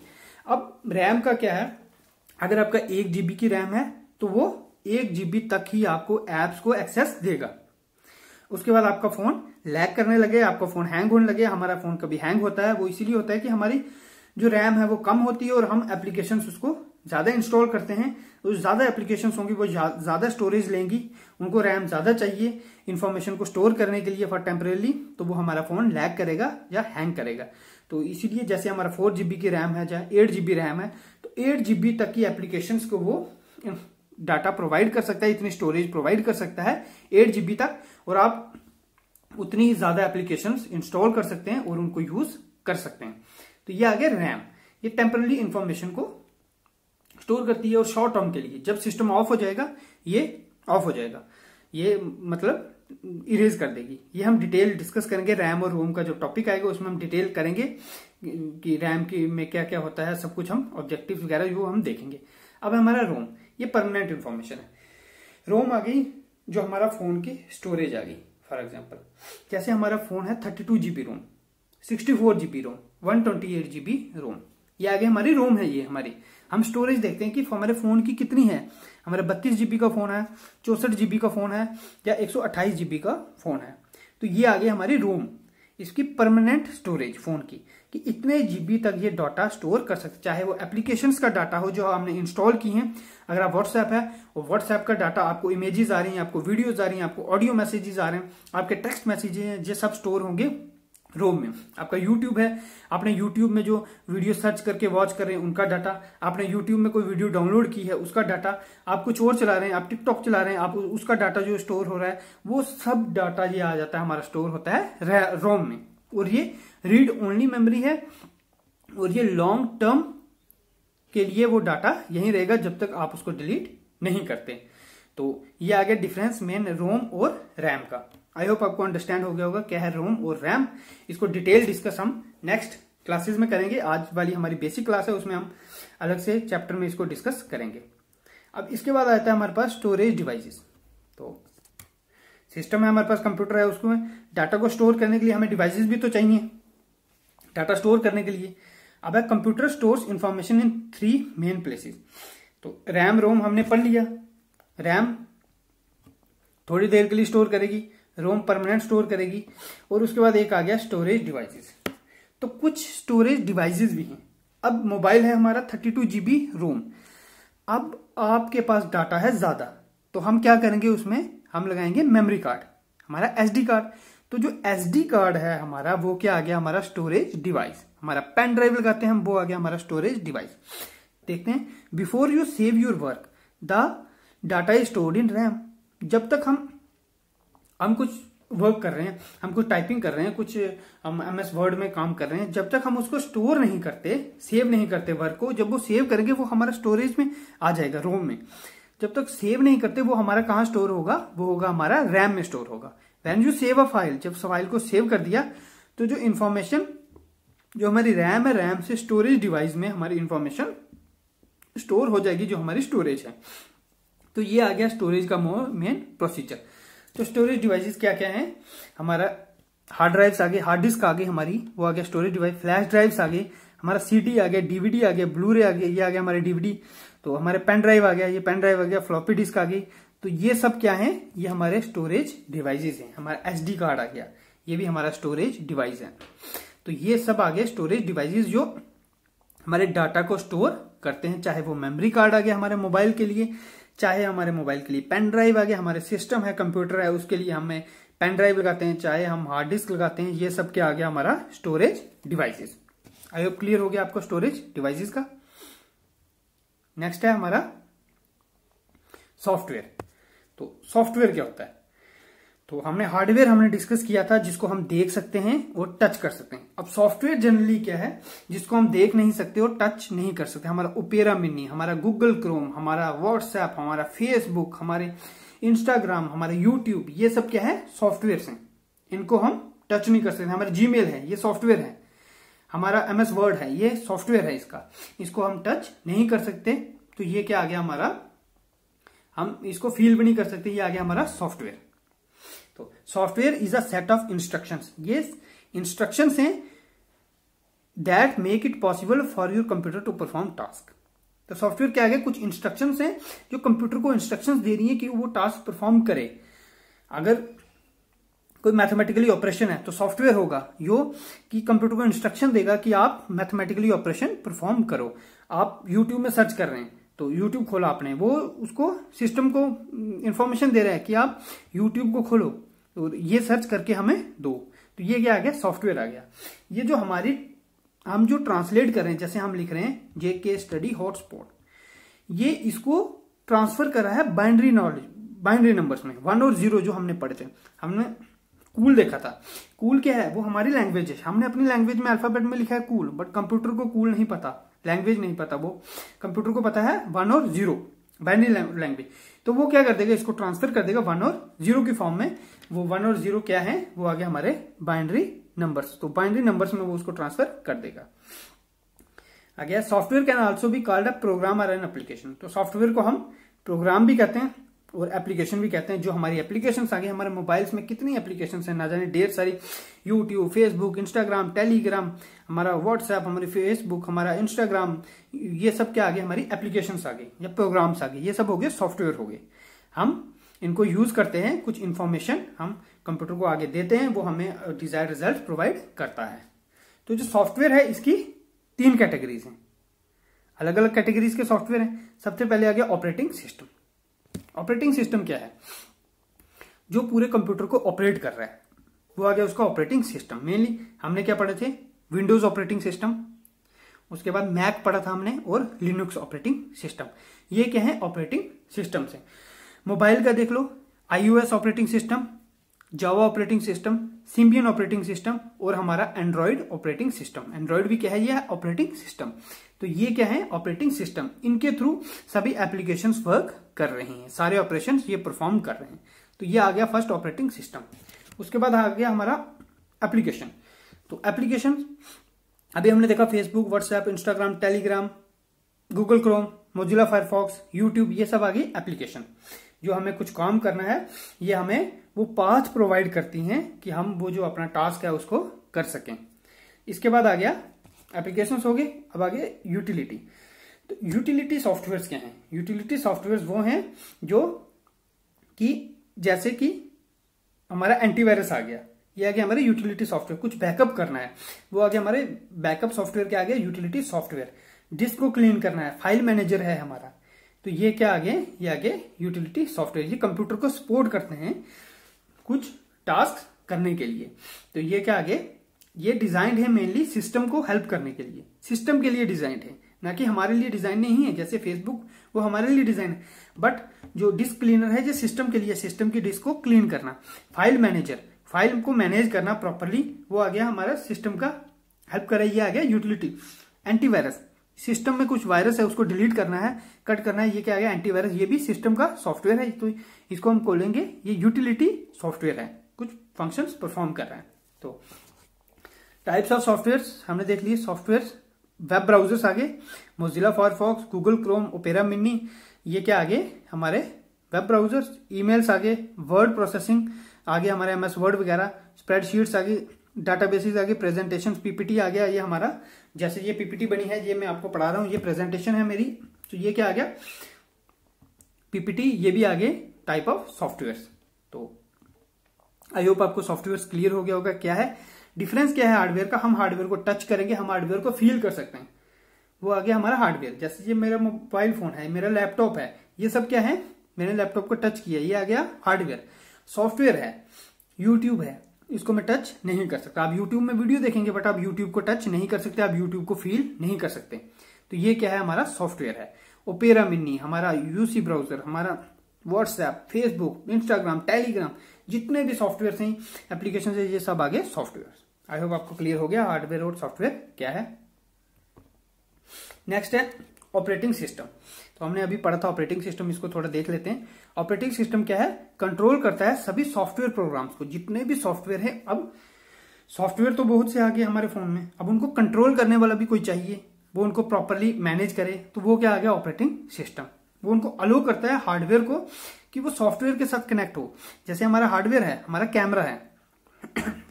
अब रैम का क्या है अगर आपका एक जीबी की रैम है तो वो एक जीबी तक ही आपको एप्स को एक्सेस देगा उसके बाद आपका फोन लैग करने लगे आपका फोन हैंग होने लगे हमारा फोन कभी हैंग होता है वो इसीलिए होता है कि हमारी जो रैम है वो कम होती है और हम एप्लीकेशन उसको ज़्यादा इंस्टॉल करते हैं तो ज़्यादा एप्लीकेशन होंगी वो ज़्यादा स्टोरेज लेंगी उनको रैम ज़्यादा चाहिए इन्फॉर्मेशन को स्टोर करने के लिए फॉर टेम्परेली तो वो हमारा फ़ोन लैग करेगा या हैंग करेगा तो इसीलिए जैसे हमारा फोर जीबी की रैम है या एट जीबी रैम है तो एट जीबी तक की एप्लीकेशन को वो डाटा प्रोवाइड कर सकता है इतनी स्टोरेज प्रोवाइड कर सकता है एट जीबी तक और आप उतनी ज़्यादा एप्लीकेशन इंस्टॉल कर सकते हैं और उनको यूज़ कर सकते हैं तो ये आगे रैम ये टेम्परली इन्फॉर्मेशन को स्टोर करती है और शॉर्ट टर्म के लिए जब सिस्टम ऑफ हो जाएगा ये ऑफ हो जाएगा ये मतलब इरेज कर देगी ये हम डिटेल डिस्कस करेंगे रैम और रोम का जो टॉपिक आएगा उसमें हम डिटेल करेंगे कि रैम की में क्या क्या होता है सब कुछ हम ऑब्जेक्टिव वगैरह वो हम देखेंगे अब हमारा रोम ये परमानेंट इन्फॉर्मेशन है रोम आ गई जो हमारा फोन की स्टोरेज आ गई फॉर एग्जाम्पल जैसे हमारा फोन है thirty two GB ROM sixty four GB ROM one twenty eight GB ROM ये आगे हमारी रोम है ये हमारी हम स्टोरेज देखते हैं कि हमारे फ़ोन की कितनी है हमारे बत्तीस जीबी का फ़ोन है चौसठ जीबी का फ़ोन है या एक सौ अट्ठाईस जीबी का फ़ोन है तो ये आ गई हमारी रोम इसकी परमानेंट स्टोरेज फ़ोन की कि इतने जीबी तक ये डाटा स्टोर कर सकते चाहे वो एप्लीकेशंस का डाटा हो जो हमने इंस्टॉल की हैं अगर आप व्हाट्सएप है और व्हाट्सएप का डाटा आपको इमेजेस आ रही हैं आपको वीडियोज आ रही हैं आपको ऑडियो मैसेजेस आ रहे हैं आपके टेक्स्ट मैसेजेस हैं ये सब स्टोर होंगे रोम में आपका यूट्यूब है आपने यूट्यूब में जो वीडियो सर्च करके वॉच कर रहे हैं उनका डाटा आपने यूट्यूब में कोई वीडियो डाउनलोड की है उसका डाटा आप कुछ और चला रहे हैं आप टिकटॉक चला रहे हैं आप उसका डाटा जो स्टोर हो रहा है वो सब डाटा ये आ जाता है हमारा स्टोर होता है रोम में और ये रीड ओनली मेमोरी है और ये लॉन्ग टर्म के लिए वो डाटा यही रहेगा जब तक आप उसको डिलीट नहीं करते तो ये आ गया डिफरेंस मेन रोम और रैम का आई होप आपको अंडरस्टैंड हो गया होगा क्या है रोम और रैम इसको डिटेल डिस्कस हम नेक्स्ट क्लासेस में करेंगे आज वाली हमारी बेसिक क्लास है उसमें हम अलग से चैप्टर में इसको डिस्कस करेंगे अब इसके बाद आता है हमारे पास स्टोरेज डिवाइसेस तो सिस्टम है हमारे पास कंप्यूटर है उसमें डाटा को स्टोर करने के लिए हमें डिवाइसेस भी तो चाहिए डाटा स्टोर करने के लिए अब है computer stores information in three main places तो रैम रोम हमने पढ़ लिया रैम थोड़ी देर के लिए स्टोर करेगी रोम परमानेंट स्टोर करेगी और उसके बाद एक आ गया स्टोरेज डिवाइसेस तो कुछ स्टोरेज डिवाइसेस भी हैं अब मोबाइल है हमारा थर्टी टू जीबी रोम अब आपके पास डाटा है ज़्यादा तो हम क्या करेंगे उसमें हम लगाएंगे मेमोरी कार्ड हमारा डी कार्ड तो जो डी कार्ड है हमारा वो क्या आ गया हमारा स्टोरेज डिवाइस हमारा पेन ड्राइव लगाते हैं हम वो आ गया हमारा स्टोरेज डिवाइस देखते हैं before you save your work the data is stored in RAM जब तक हम हम कुछ वर्क कर रहे हैं हम कुछ टाइपिंग कर रहे हैं कुछ हम एम एस वर्ड में काम कर रहे हैं जब तक हम उसको स्टोर नहीं करते सेव नहीं करते वर्क को जब वो सेव करेंगे वो हमारा स्टोरेज में आ जाएगा रोम में जब तक सेव नहीं करते वो हमारा कहाँ स्टोर होगा वो होगा हमारा रैम में स्टोर होगा when you save a file जब फाइल को सेव कर दिया तो जो इन्फॉर्मेशन जो हमारी रैम है रैम से स्टोरेज डिवाइस में हमारी इन्फॉर्मेशन स्टोर हो जाएगी जो हमारी स्टोरेज है तो ये आ गया स्टोरेज का मेन प्रोसीजर तो स्टोरेज डिवाइसेस क्या क्या हैं हमारा हार्ड ड्राइव्स आगे हार्ड डिस्क आगे हमारी वो आ गया स्टोरेज डिवाइस फ्लैश ड्राइव्स आगे हमारा सीडी आ गया डीवीडी आ गया ब्लू रे आ गया ये आ गया हमारे डीवीडी तो हमारे पेन ड्राइव आ गया ये पेन ड्राइव आ गया फ्लॉपी डिस्क आ गई तो ये सब क्या है ये हमारे स्टोरेज डिवाइसेस हैं हमारा डी कार्ड आ गया ये भी हमारा स्टोरेज डिवाइस है तो ये सब आ गया स्टोरेज डिवाइसेस जो हमारे डाटा को स्टोर करते हैं चाहे वो मेमोरी कार्ड आ गया हमारे मोबाइल के लिए चाहे हमारे मोबाइल के लिए पेन ड्राइव आ गया हमारे सिस्टम है कंप्यूटर है उसके लिए हमें पेन ड्राइव लगाते हैं चाहे हम हार्ड डिस्क लगाते हैं ये सब क्या आ गया हमारा storage devices I hope clear हो गया आपको स्टोरेज डिवाइसेस का नेक्स्ट है हमारा सॉफ्टवेयर तो सॉफ्टवेयर क्या होता है तो हमने हार्डवेयर हमने डिस्कस किया था जिसको हम देख सकते हैं और टच कर सकते हैं अब सॉफ्टवेयर जनरली क्या है जिसको हम देख नहीं सकते और टच नहीं कर सकते हमारा ओपेरा मिनी हमारा गूगल क्रोम हमारा व्हाट्सएप हमारा फेसबुक हमारे इंस्टाग्राम हमारे यूट्यूब ये सब क्या है सॉफ्टवेयर हैं इनको हम टच नहीं कर सकते हमारे जीमेल है ये सॉफ्टवेयर है हमारा एम एस वर्ड है ये सॉफ्टवेयर है इसका इसको हम टच नहीं कर सकते तो ये क्या आ गया हमारा हम इसको फील भी नहीं कर सकते ये आ गया हमारा सॉफ्टवेयर तो software is a set of instructions ये इंस्ट्रक्शंस हैं that make it possible for your computer to perform task तो सॉफ्टवेयर क्या है कुछ इंस्ट्रक्शंस हैं जो कंप्यूटर को इंस्ट्रक्शंस दे रही है कि वो टास्क परफॉर्म करे अगर कोई मैथमेटिकली ऑपरेशन है तो सॉफ्टवेयर होगा यो कि कंप्यूटर को इंस्ट्रक्शन देगा कि आप मैथमेटिकली ऑपरेशन परफॉर्म करो आप यूट्यूब में सर्च कर रहे हैं तो यूट्यूब खोला आपने वो उसको सिस्टम को इंफॉर्मेशन mm, दे रहा है कि आप यूट्यूब को खोलो तो ये सर्च करके हमें दो तो ये क्या आ गया सॉफ्टवेयर आ गया ये जो हमारी हम जो ट्रांसलेट कर रहे हैं जैसे हम लिख रहे हैं जे के स्टडी हॉटस्पॉट ये इसको ट्रांसफर कर रहा है बाइंड्री नॉलेज बाइंड्री नंबर्स में वन और जीरो जो हमने पढ़े थे हमने कूल देखा था कूल क्या है वो हमारी लैंग्वेज है हमने अपनी लैंग्वेज में अल्फाबेट में लिखा है कूल बट कंप्यूटर को कूल नहीं पता लैंग्वेज नहीं पता वो कंप्यूटर को पता है वन और जीरो बाइंड्री लैंग्वेज तो वो क्या कर देगा इसको ट्रांसफर कर देगा वन और जीरो की फॉर्म में वो वन और जीरो क्या है वो आ गया हमारे बाइंड्री नंबर्स तो बाइंड्री नंबर्स में वो उसको ट्रांसफर कर देगा आ गया सॉफ्टवेयर कैन ऑल्सो भी called a program or an application तो सॉफ्टवेयर को हम प्रोग्राम भी कहते हैं और एप्लीकेशन भी कहते हैं जो हमारी एप्लीकेशन आ गई हमारे मोबाइल्स में कितनी एप्लीकेशन है ना जाने ढेर सारी यूट्यूब फेसबुक इंस्टाग्राम टेलीग्राम हमारा व्हाट्सएप हमारी फेसबुक हमारा इंस्टाग्राम ये सब क्या आ गए हमारी एप्लीकेशन आ गई या प्रोग्राम्स आ गए ये सब हो गए सॉफ्टवेयर हो गए हम इनको यूज करते हैं कुछ इन्फॉर्मेशन हम कंप्यूटर को आगे देते हैं वो हमें डिजायर रिजल्ट प्रोवाइड करता है तो जो सॉफ्टवेयर है इसकी तीन कैटेगरीज हैं अलग अलग कैटेगरीज के सॉफ्टवेयर हैं सबसे पहले आ गया ऑपरेटिंग सिस्टम ऑपरेटिंग सिस्टम क्या है जो पूरे कंप्यूटर को ऑपरेट कर रहा है वो आ गया उसका ऑपरेटिंग सिस्टम मेनली हमने क्या पढ़े थे विंडोज ऑपरेटिंग सिस्टम उसके बाद मैक पढ़ा था हमने और लिनक्स ऑपरेटिंग सिस्टम ये क्या है ऑपरेटिंग सिस्टम से मोबाइल का देख लो iOS operating system Java operating system Symbian operating system और हमारा एंड्रॉयड ऑपरेटिंग सिस्टम एंड्रॉयड भी क्या है यह ऑपरेटिंग सिस्टम तो ये क्या है ऑपरेटिंग सिस्टम इनके थ्रू सभी एप्लीकेशन वर्क कर रहे हैं सारे ऑपरेशन ये परफॉर्म कर रहे हैं तो ये आ गया फर्स्ट ऑपरेटिंग सिस्टम उसके बाद आ गया हमारा एप्लीकेशन तो एप्लीकेशन अभी हमने देखा Facebook WhatsApp Instagram Telegram Google Chrome Mozilla Firefox YouTube ये सब आ गई एप्लीकेशन जो हमें कुछ काम करना है ये हमें वो पाथ प्रोवाइड करती हैं कि हम वो जो अपना टास्क है उसको कर सकें इसके बाद आ गया एप्लीकेशन हो गए अब आगे यूटिलिटी तो यूटिलिटी सॉफ्टवेयर क्या हैं यूटिलिटी सॉफ्टवेयर वो हैं जो कि जैसे कि हमारा एंटीवायरस आ गया ये आ गया हमारे यूटिलिटी सॉफ्टवेयर कुछ बैकअप करना है वो आ गया हमारे बैकअप सॉफ्टवेयर के आ गया यूटिलिटी सॉफ्टवेयर डिस्क को क्लीन करना है फाइल मैनेजर है हमारा तो ये क्या आगे ये आगे यूटिलिटी सॉफ्टवेयर ये कंप्यूटर को सपोर्ट करते हैं कुछ टास्क करने के लिए तो ये क्या आगे ये डिजाइंड है मेनली सिस्टम को हेल्प करने के लिए सिस्टम के लिए डिजाइंड है ना कि हमारे लिए डिजाइन नहीं है जैसे फेसबुक वो हमारे लिए डिजाइन है बट जो डिस्क क्लीनर है जो सिस्टम के लिए सिस्टम की डिस्क को क्लीन करना फाइल मैनेजर फाइल को मैनेज करना प्रॉपरली वो आ गया हमारा सिस्टम का हेल्प है ये आ गया यूटिलिटी एंटीवायरस सिस्टम में कुछ वायरस है उसको डिलीट करना है कट करना है ये क्या आ गया एंटीवायरस ये भी सिस्टम का सॉफ्टवेयर है तो इसको हम खोलेंगे ये यूटिलिटी सॉफ्टवेयर है कुछ फंक्शंस परफॉर्म कर रहा है तो टाइप्स ऑफ सॉफ्टवेयर हमने देख लिए सॉफ्टवेयर वेब ब्राउजर्स आगे Mozilla Firefox Google Chrome Opera Mini ये क्या आगे हमारे वेब ब्राउजर्स ईमेल्स आगे वर्ड प्रोसेसिंग आगे हमारे एम एस वर्ड वगैरह स्प्रेडशीट्स आगे डाटाबेसिस आगे प्रेजेंटेशन पीपीटी आ गया ये हमारा जैसे ये पीपीटी बनी है ये मैं आपको पढ़ा रहा हूँ ये प्रेजेंटेशन है मेरी तो ये क्या आ गया पीपीटी ये भी आगे टाइप ऑफ सॉफ्टवेयर तो आई होप आपको सॉफ्टवेयर क्लियर हो गया होगा क्या है डिफरेंस क्या है हार्डवेयर का हम हार्डवेयर को टच करेंगे हम हार्डवेयर को फील कर सकते हैं वो आगे हमारा हार्डवेयर जैसे ये मेरा मोबाइल फोन है मेरा लैपटॉप है ये सब क्या है मैंने लैपटॉप को टच किया ये आ गया हार्डवेयर सॉफ्टवेयर है यूट्यूब है इसको मैं टच नहीं कर सकता आप यूट्यूब में वीडियो देखेंगे बट आप यूट्यूब को टच नहीं कर सकते आप यूट्यूब को फील नहीं कर सकते तो ये क्या है हमारा सॉफ्टवेयर है ओपेरा मिनी हमारा यूसी ब्राउजर हमारा व्हाट्सएप फेसबुक इंस्टाग्राम टेलीग्राम जितने भी सॉफ्टवेयर हैं एप्लीकेशन है ये सब आगे सॉफ्टवेयर आई होप आपको क्लियर हो गया हार्डवेयर और सॉफ्टवेयर क्या है नेक्स्ट है ऑपरेटिंग सिस्टम तो हमने अभी पढ़ा था ऑपरेटिंग सिस्टम इसको थोड़ा देख लेते हैं ऑपरेटिंग सिस्टम क्या है कंट्रोल करता है सभी सॉफ्टवेयर प्रोग्राम्स को जितने भी सॉफ्टवेयर है अब सॉफ्टवेयर तो बहुत से आ गए हमारे फोन में अब उनको कंट्रोल करने वाला भी कोई चाहिए वो उनको प्रॉपरली मैनेज करे तो वो क्या आ गया ऑपरेटिंग सिस्टम वो उनको अलो करता है हार्डवेयर को कि वो सॉफ्टवेयर के साथ कनेक्ट हो जैसे हमारा हार्डवेयर है हमारा कैमरा है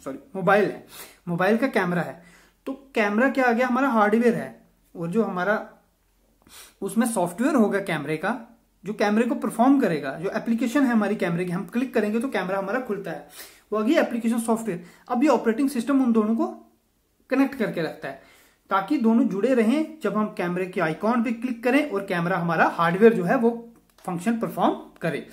सॉरी मोबाइल है मोबाइल का कैमरा है तो कैमरा क्या आ गया हमारा हार्डवेयर है और जो हमारा उसमें सॉफ्टवेयर होगा कैमरे का जो कैमरे को परफॉर्म करेगा जो एप्लीकेशन है हमारी कैमरे की हम क्लिक करेंगे तो कैमरा हमारा खुलता है वो आगे एप्लीकेशन सॉफ्टवेयर अब ये ऑपरेटिंग सिस्टम उन दोनों को कनेक्ट करके रखता है ताकि दोनों जुड़े रहें जब हम कैमरे के आइकॉन पे क्लिक करें और कैमरा हमारा हार्डवेयर जो है वो फंक्शन परफॉर्म करे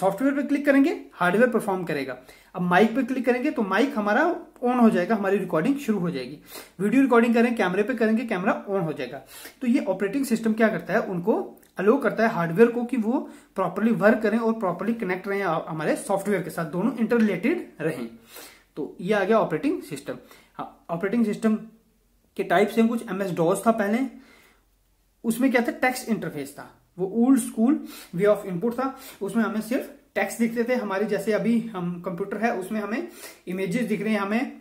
सॉफ्टवेयर पे क्लिक करेंगे हार्डवेयर परफॉर्म करेगा अब माइक पे क्लिक करेंगे तो माइक हमारा ऑन हो जाएगा हमारी रिकॉर्डिंग शुरू हो जाएगी वीडियो रिकॉर्डिंग करें कैमरे पे करेंगे कैमरा ऑन हो जाएगा तो ये ऑपरेटिंग सिस्टम क्या करता है उनको अलो करता है हार्डवेयर को कि वो प्रॉपरली वर्क करें और प्रॉपरली कनेक्ट रहे हमारे सॉफ्टवेयर के साथ दोनों इंटर रिलेटेड रहें तो ये आ गया ऑपरेटिंग सिस्टम ऑपरेटिंग सिस्टम के टाइप से कुछ एमएस डॉस था पहले उसमें क्या था टेक्स्ट इंटरफेस था वो old school way of input था उसमें हमें सिर्फ टेक्स्ट दिखते थे हमारे जैसे अभी हम कंप्यूटर है उसमें हमें इमेजेस दिख रहे हैं हमें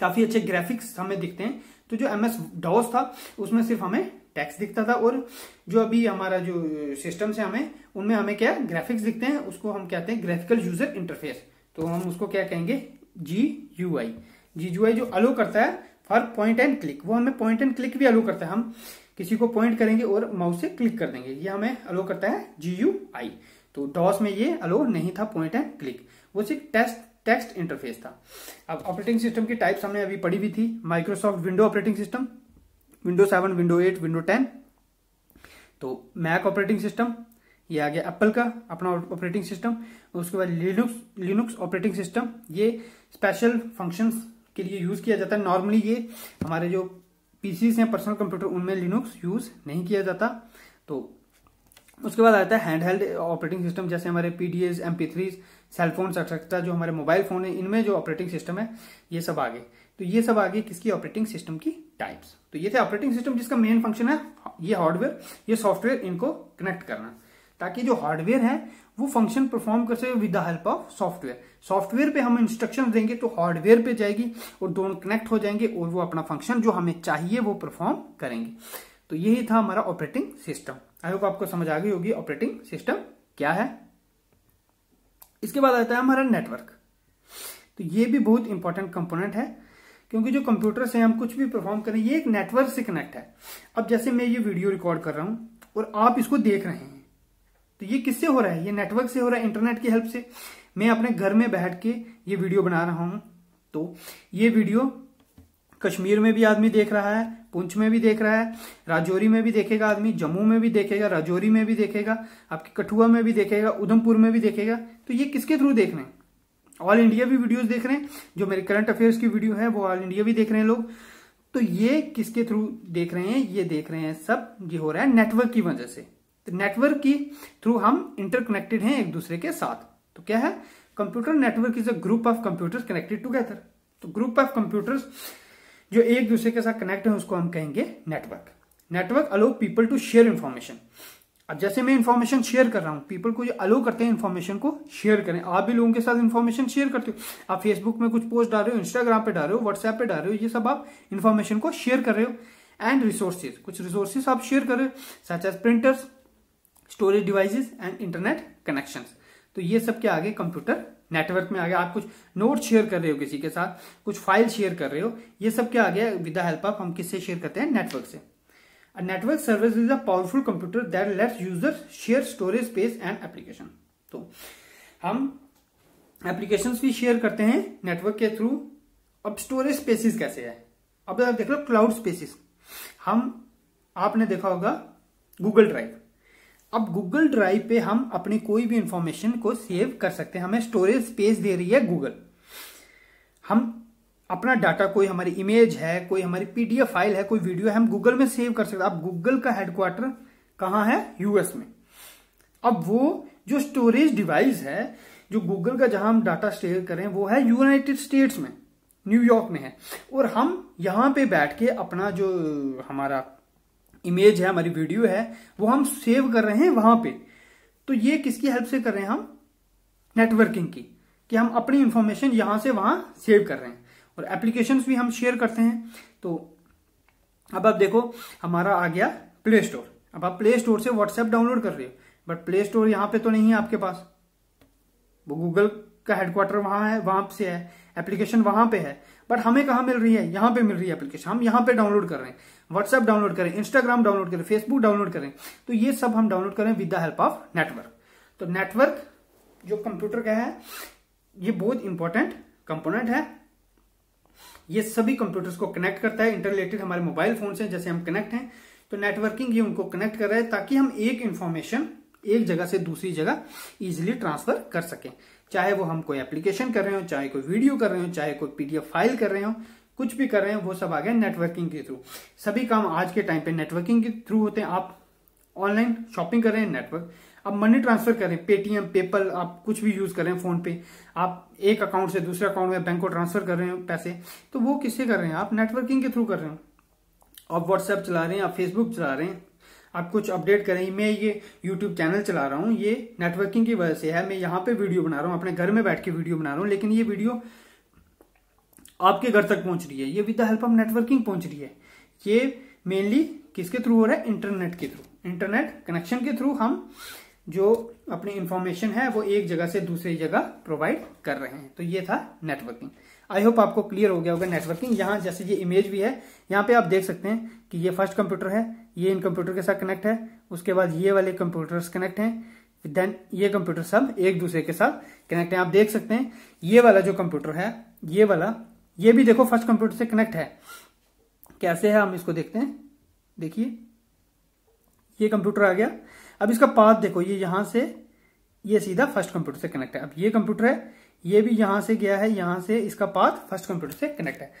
काफी अच्छे ग्राफिक्स हमें दिखते हैं तो जो एम एस डॉस था उसमें सिर्फ हमें टेक्स्ट दिखता था और जो अभी हमारा जो सिस्टम है हमें उनमें हमें क्या ग्राफिक्स दिखते हैं उसको हम कहते हैं ग्राफिकल यूजर इंटरफेस तो हम उसको क्या कहेंगे जी यू आई जी यू आई जो अलो करता है फॉर पॉइंट एंड क्लिक वो हमें पॉइंट एंड क्लिक भी अलो करता है हम किसी को पॉइंट करेंगे और माउस से क्लिक कर देंगे ये हमें अलो करता है जी यू आई तो डॉस में ये अलो नहीं था पॉइंट एंड क्लिक वो सिर्फ टेस्ट टेक्स्ट इंटरफेस था अब ऑपरेटिंग सिस्टम की टाइप्स हमने अभी पढ़ी भी थी Microsoft window operating system window seven window eight window ten तो मैक ऑपरेटिंग सिस्टम ये आ गया एप्पल का अपना ऑपरेटिंग सिस्टम उसके बाद लिनुक्स लिनुक्स ऑपरेटिंग सिस्टम ये स्पेशल फंक्शंस के लिए यूज किया जाता है नॉर्मली ये हमारे जो पीसीस हैं पर्सनल कंप्यूटर उनमें लिनुक्स यूज नहीं किया जाता तो उसके बाद आता है हैंड हेल्ड ऑपरेटिंग सिस्टम जैसे हमारे P D S M P three cellphones etcetera जो हमारे मोबाइल फोन है इनमें जो ऑपरेटिंग सिस्टम है ये सब आगे तो ये सब आगे किसकी ऑपरेटिंग सिस्टम की टाइप्स तो ये थे ऑपरेटिंग सिस्टम जिसका मेन फंक्शन है ये हार्डवेयर ये सॉफ्टवेयर इनको कनेक्ट करना ताकि जो हार्डवेयर है वो फंक्शन परफॉर्म कर सके with the help of software software पे हम इंस्ट्रक्शन देंगे तो हार्डवेयर पे जाएगी और दोनों कनेक्ट हो जाएंगे और वो अपना फंक्शन जो हमें चाहिए वो परफॉर्म करेंगे तो यही था हमारा ऑपरेटिंग सिस्टम आई होप आपको समझ आ गई होगी ऑपरेटिंग सिस्टम क्या है इसके बाद आता है हमारा नेटवर्क तो ये भी बहुत इंपॉर्टेंट कंपोनेंट है क्योंकि जो कंप्यूटर से हम कुछ भी परफॉर्म करें ये एक नेटवर्क से कनेक्ट है अब जैसे मैं ये वीडियो रिकॉर्ड कर रहा हूं और आप इसको देख रहे हैं तो ये किससे हो रहा है ये नेटवर्क से हो रहा है इंटरनेट की हेल्प से मैं अपने घर में बैठ के ये वीडियो बना रहा हूं तो ये वीडियो कश्मीर में भी आदमी देख रहा है पुंछ में भी देख रहा है राजौरी में भी देखेगा आदमी जम्मू में भी देखेगा राजौरी में भी देखेगा आपके कठुआ में भी देखेगा उधमपुर में भी देखेगा तो ये किसके थ्रू देख रहे हैं ऑल इंडिया भी वीडियोस देख रहे हैं जो मेरे करंट अफेयर्स की वीडियो है वो ऑल इंडिया भी देख रहे हैं लोग तो ये किसके थ्रू देख रहे हैं ये देख रहे हैं सब ये हो रहा है नेटवर्क की वजह से तो नेटवर्क की थ्रू हम इंटरकनेक्टेड हैं एक दूसरे के साथ तो क्या है computer network is a group of computers connected together तो ग्रुप ऑफ कंप्यूटर्स जो एक दूसरे के साथ कनेक्ट है उसको हम कहेंगे network network allow people to share information अब जैसे मैं इन्फॉर्मेशन शेयर कर रहा हूँ पीपल को जो अलो करते हैं इन्फॉर्मेशन को शेयर करें आप भी लोगों के साथ इन्फॉर्मेशन शेयर करते हो आप फेसबुक में कुछ पोस्ट डाल रहे हो इंस्टाग्राम पे डाल रहे हो व्हाट्सएप पे डाल रहे हो ये सब आप इन्फॉर्मेशन को शेयर कर रहे हो एंड रिसोर्सेज कुछ रिसोर्सेज आप शेयर कर रहे हो such as printers storage devices and internet connections तो ये सब क्या आ गए कंप्यूटर नेटवर्क में आ गया आप कुछ नोट शेयर कर रहे हो किसी के साथ कुछ फाइल शेयर कर रहे हो ये सब क्या आ गया विद द हेल्प ऑफ हम किससे शेयर करते हैं नेटवर्क से network service is a powerful computer that lets user share storage space and application तो हम एप्लीकेशन भी शेयर करते हैं नेटवर्क के थ्रू अब स्टोरेज स्पेसिस कैसे है अब आप देख लो क्लाउड स्पेसिस हम आपने देखा होगा गूगल ड्राइव अब गूगल ड्राइव पे हम अपनी कोई भी इंफॉर्मेशन को सेव कर सकते हैं हमें स्टोरेज स्पेस दे रही है गूगल हम अपना डाटा कोई हमारी इमेज है कोई हमारी पीडीएफ फाइल है कोई वीडियो है हम गूगल में सेव कर सकते हैं अब गूगल का हेडक्वार्टर कहाँ है यूएस में अब वो जो स्टोरेज डिवाइस है जो गूगल का जहां हम डाटा स्टेयर करें वो है यूनाइटेड स्टेट्स में न्यूयॉर्क में है और हम यहां पे बैठ के अपना जो हमारा इमेज है हमारी वीडियो है वो हम सेव कर रहे हैं वहां पे तो ये किसकी हेल्प से कर रहे हैं हम नेटवर्किंग की कि हम अपनी इंफॉर्मेशन यहां से वहां सेव कर रहे हैं और एप्लीकेशन भी हम शेयर करते हैं तो अब आप देखो हमारा आ गया प्ले स्टोर अब आप प्ले स्टोर से व्हाट्सएप डाउनलोड कर रहे हो बट प्ले स्टोर यहां पे तो नहीं है आपके पास वो गूगल का हेडक्वार्टर वहां है वहां से है एप्लीकेशन वहां पे है बट हमें कहा मिल रही है यहां पे मिल रही है एप्लीकेशन हम यहां पे डाउनलोड कर रहे हैं व्हाट्सएप डाउनलोड करें इंस्टाग्राम डाउनलोड करें फेसबुक डाउनलोड करें तो ये सब हम डाउनलोड करें with the help of network तो नेटवर्क जो कंप्यूटर का है ये बहुत इंपॉर्टेंट कंपोनेंट है ये सभी कंप्यूटर्स को कनेक्ट करता है इंटरलेटेड हमारे मोबाइल फोन से जैसे हम कनेक्ट हैं तो नेटवर्किंग ये उनको कनेक्ट कर रहा है ताकि हम एक इंफॉर्मेशन एक जगह से दूसरी जगह इजिली ट्रांसफर कर सकें चाहे वो हम कोई एप्लीकेशन कर रहे हो चाहे कोई वीडियो कर रहे हो चाहे कोई पीडीएफ फाइल कर रहे हो कुछ भी कर रहे हैं वो सब आ गया नेटवर्किंग के थ्रू सभी काम आज के टाइम पे नेटवर्किंग के थ्रू होते हैं आप ऑनलाइन शॉपिंग कर रहे हैं नेटवर्क आप मनी ट्रांसफर कर रहे हैं पेटीएम पेपल आप कुछ भी यूज कर रहे हैं फोन पे आप एक अकाउंट से दूसरे अकाउंट में बैंक को ट्रांसफर कर रहे हैं पैसे तो वो किससे कर रहे हैं आप नेटवर्किंग के थ्रू कर रहे हो आप व्हाट्सएप चला रहे हैं आप फेसबुक चला रहे हैं आप कुछ अपडेट करें मैं ये यूट्यूब चैनल चला रहा हूँ ये नेटवर्किंग की वजह से है मैं यहाँ पे वीडियो बना रहा हूँ अपने घर में बैठ के वीडियो बना रहा हूँ लेकिन ये वीडियो आपके घर तक पहुंच रही है ये with the help of networking पहुंच रही है ये मेनली किसके थ्रू हो रहा है इंटरनेट के थ्रू इंटरनेट कनेक्शन के थ्रू हम जो अपनी इंफॉर्मेशन है वो एक जगह से दूसरी जगह प्रोवाइड कर रहे हैं तो ये था नेटवर्किंग आई होप आपको क्लियर हो गया होगा नेटवर्किंग यहाँ जैसे ये इमेज भी है यहाँ पे आप देख सकते हैं कि ये फर्स्ट कंप्यूटर है ये इन कंप्यूटर के साथ कनेक्ट है उसके बाद ये वाले कंप्यूटर्स कनेक्ट हैं देन ये कंप्यूटर सब एक दूसरे के साथ कनेक्ट है आप देख सकते हैं ये वाला जो कंप्यूटर है ये वाला ये भी देखो फर्स्ट कंप्यूटर से कनेक्ट है कैसे है हम इसको देखते हैं देखिए ये कंप्यूटर आ गया अब इसका पाथ देखो ये यहां से ये सीधा फर्स्ट कंप्यूटर से कनेक्ट है अब ये कंप्यूटर है ये भी यहां से गया है यहां से इसका पाथ फर्स्ट कंप्यूटर से कनेक्ट है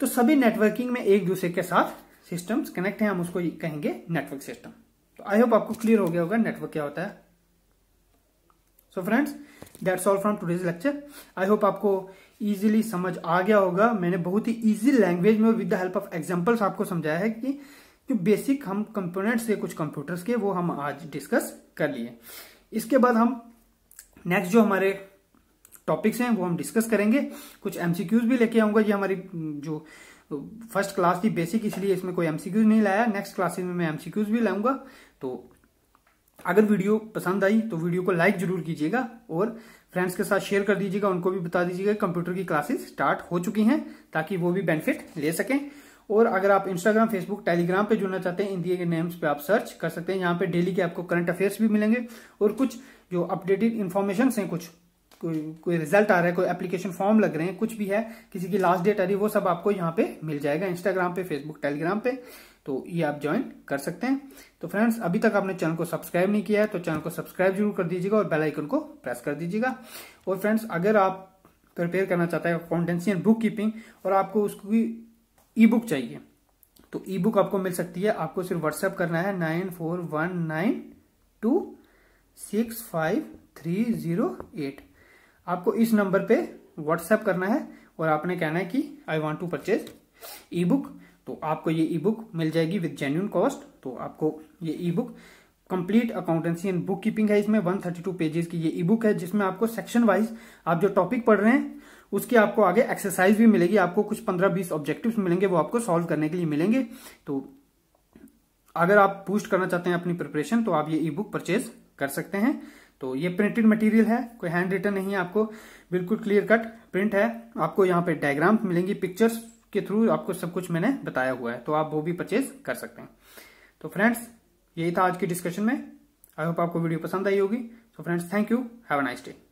तो सभी नेटवर्किंग में एक दूसरे के साथ सिस्टम्स कनेक्ट है हम उसको कहेंगे नेटवर्क सिस्टम तो आई होप आपको क्लियर हो गया होगा नेटवर्क क्या होता है so friends that's all from today's lecture I hope आपको इजीली समझ आ गया होगा मैंने बहुत ही इजी लैंग्वेज में with the help of examples आपको समझाया है कि जो बेसिक हम कंपोनेंट्स थे कुछ कंप्यूटर्स के वो हम आज डिस्कस कर लिए इसके बाद हम नेक्स्ट जो हमारे टॉपिक्स हैं वो हम डिस्कस करेंगे कुछ एमसीक्यूज भी लेके आऊंगा ये हमारी जो फर्स्ट क्लास थी बेसिक इसलिए इसमें कोई एमसीक्यूज नहीं लाया नेक्स्ट क्लासेस में मैं एमसीक्यूज भी लाऊंगा तो अगर वीडियो पसंद आई तो वीडियो को लाइक जरूर कीजिएगा और फ्रेंड्स के साथ शेयर कर दीजिएगा उनको भी बता दीजिएगा कंप्यूटर की क्लासेस स्टार्ट हो चुकी हैं ताकि वो भी बेनिफिट ले सकें और अगर आप इंस्टाग्राम फेसबुक टेलीग्राम पे जुड़ना चाहते हैं इन दिए गए नेम्स पे आप सर्च कर सकते हैं यहाँ पे डेली के आपको करंट अफेयर्स भी मिलेंगे और कुछ जो अपडेटेड इन्फॉर्मेशन है कुछ कोई कोई रिजल्ट आ रहा है कोई एप्लीकेशन फॉर्म लग रहे हैं कुछ भी है किसी की लास्ट डेट आ रही है वो सब आपको यहाँ पे मिल जाएगा इंस्टाग्राम पे फेसबुक टेलीग्राम पे तो ये आप ज्वाइन कर सकते हैं तो फ्रेंड्स अभी तक आपने चैनल को सब्सक्राइब नहीं किया है तो चैनल को सब्सक्राइब जरूर कर दीजिएगा और बेल आइकन को प्रेस कर दीजिएगा और फ्रेंड्स अगर आप प्रिपेयर करना चाहते हैं एंड बुक कीपिंग और आपको उसकी ई बुक चाहिए तो ई बुक आपको मिल सकती है आपको सिर्फ व्हाट्सएप करना है nine four one nine two six five three zero eight आपको इस नंबर पे व्हाट्सएप करना है और आपने कहना है कि I want to purchase e book तो आपको ये ई बुक मिल जाएगी विद जेन्यून कॉस्ट तो आपको ये e book complete accountancy and book keeping है इसमें वन थर्टी टू पेजेस की ये ई बुक है जिसमें आपको सेक्शन वाइज आप जो टॉपिक पढ़ रहे हैं उसके आपको आगे एक्सरसाइज भी मिलेगी आपको कुछ पंद्रह बीस ऑब्जेक्टिव मिलेंगे वो आपको सॉल्व करने के लिए मिलेंगे तो अगर आप पूस्ट करना चाहते हैं अपनी प्रिपरेशन तो आप ये ई बुक परचेज कर सकते हैं तो ये प्रिंटेड मटेरियल है कोई हैंड रिटर्न नहीं है आपको बिल्कुल क्लियर कट प्रिंट है आपको यहाँ पे डायग्राम मिलेंगी पिक्चर्स के थ्रू आपको सब कुछ मैंने बताया हुआ है तो आप वो भी परचेज कर सकते हैं तो फ्रेंड्स यही था आज की डिस्कशन में आई होप आपको वीडियो पसंद आई होगी so friends thank you have a nice day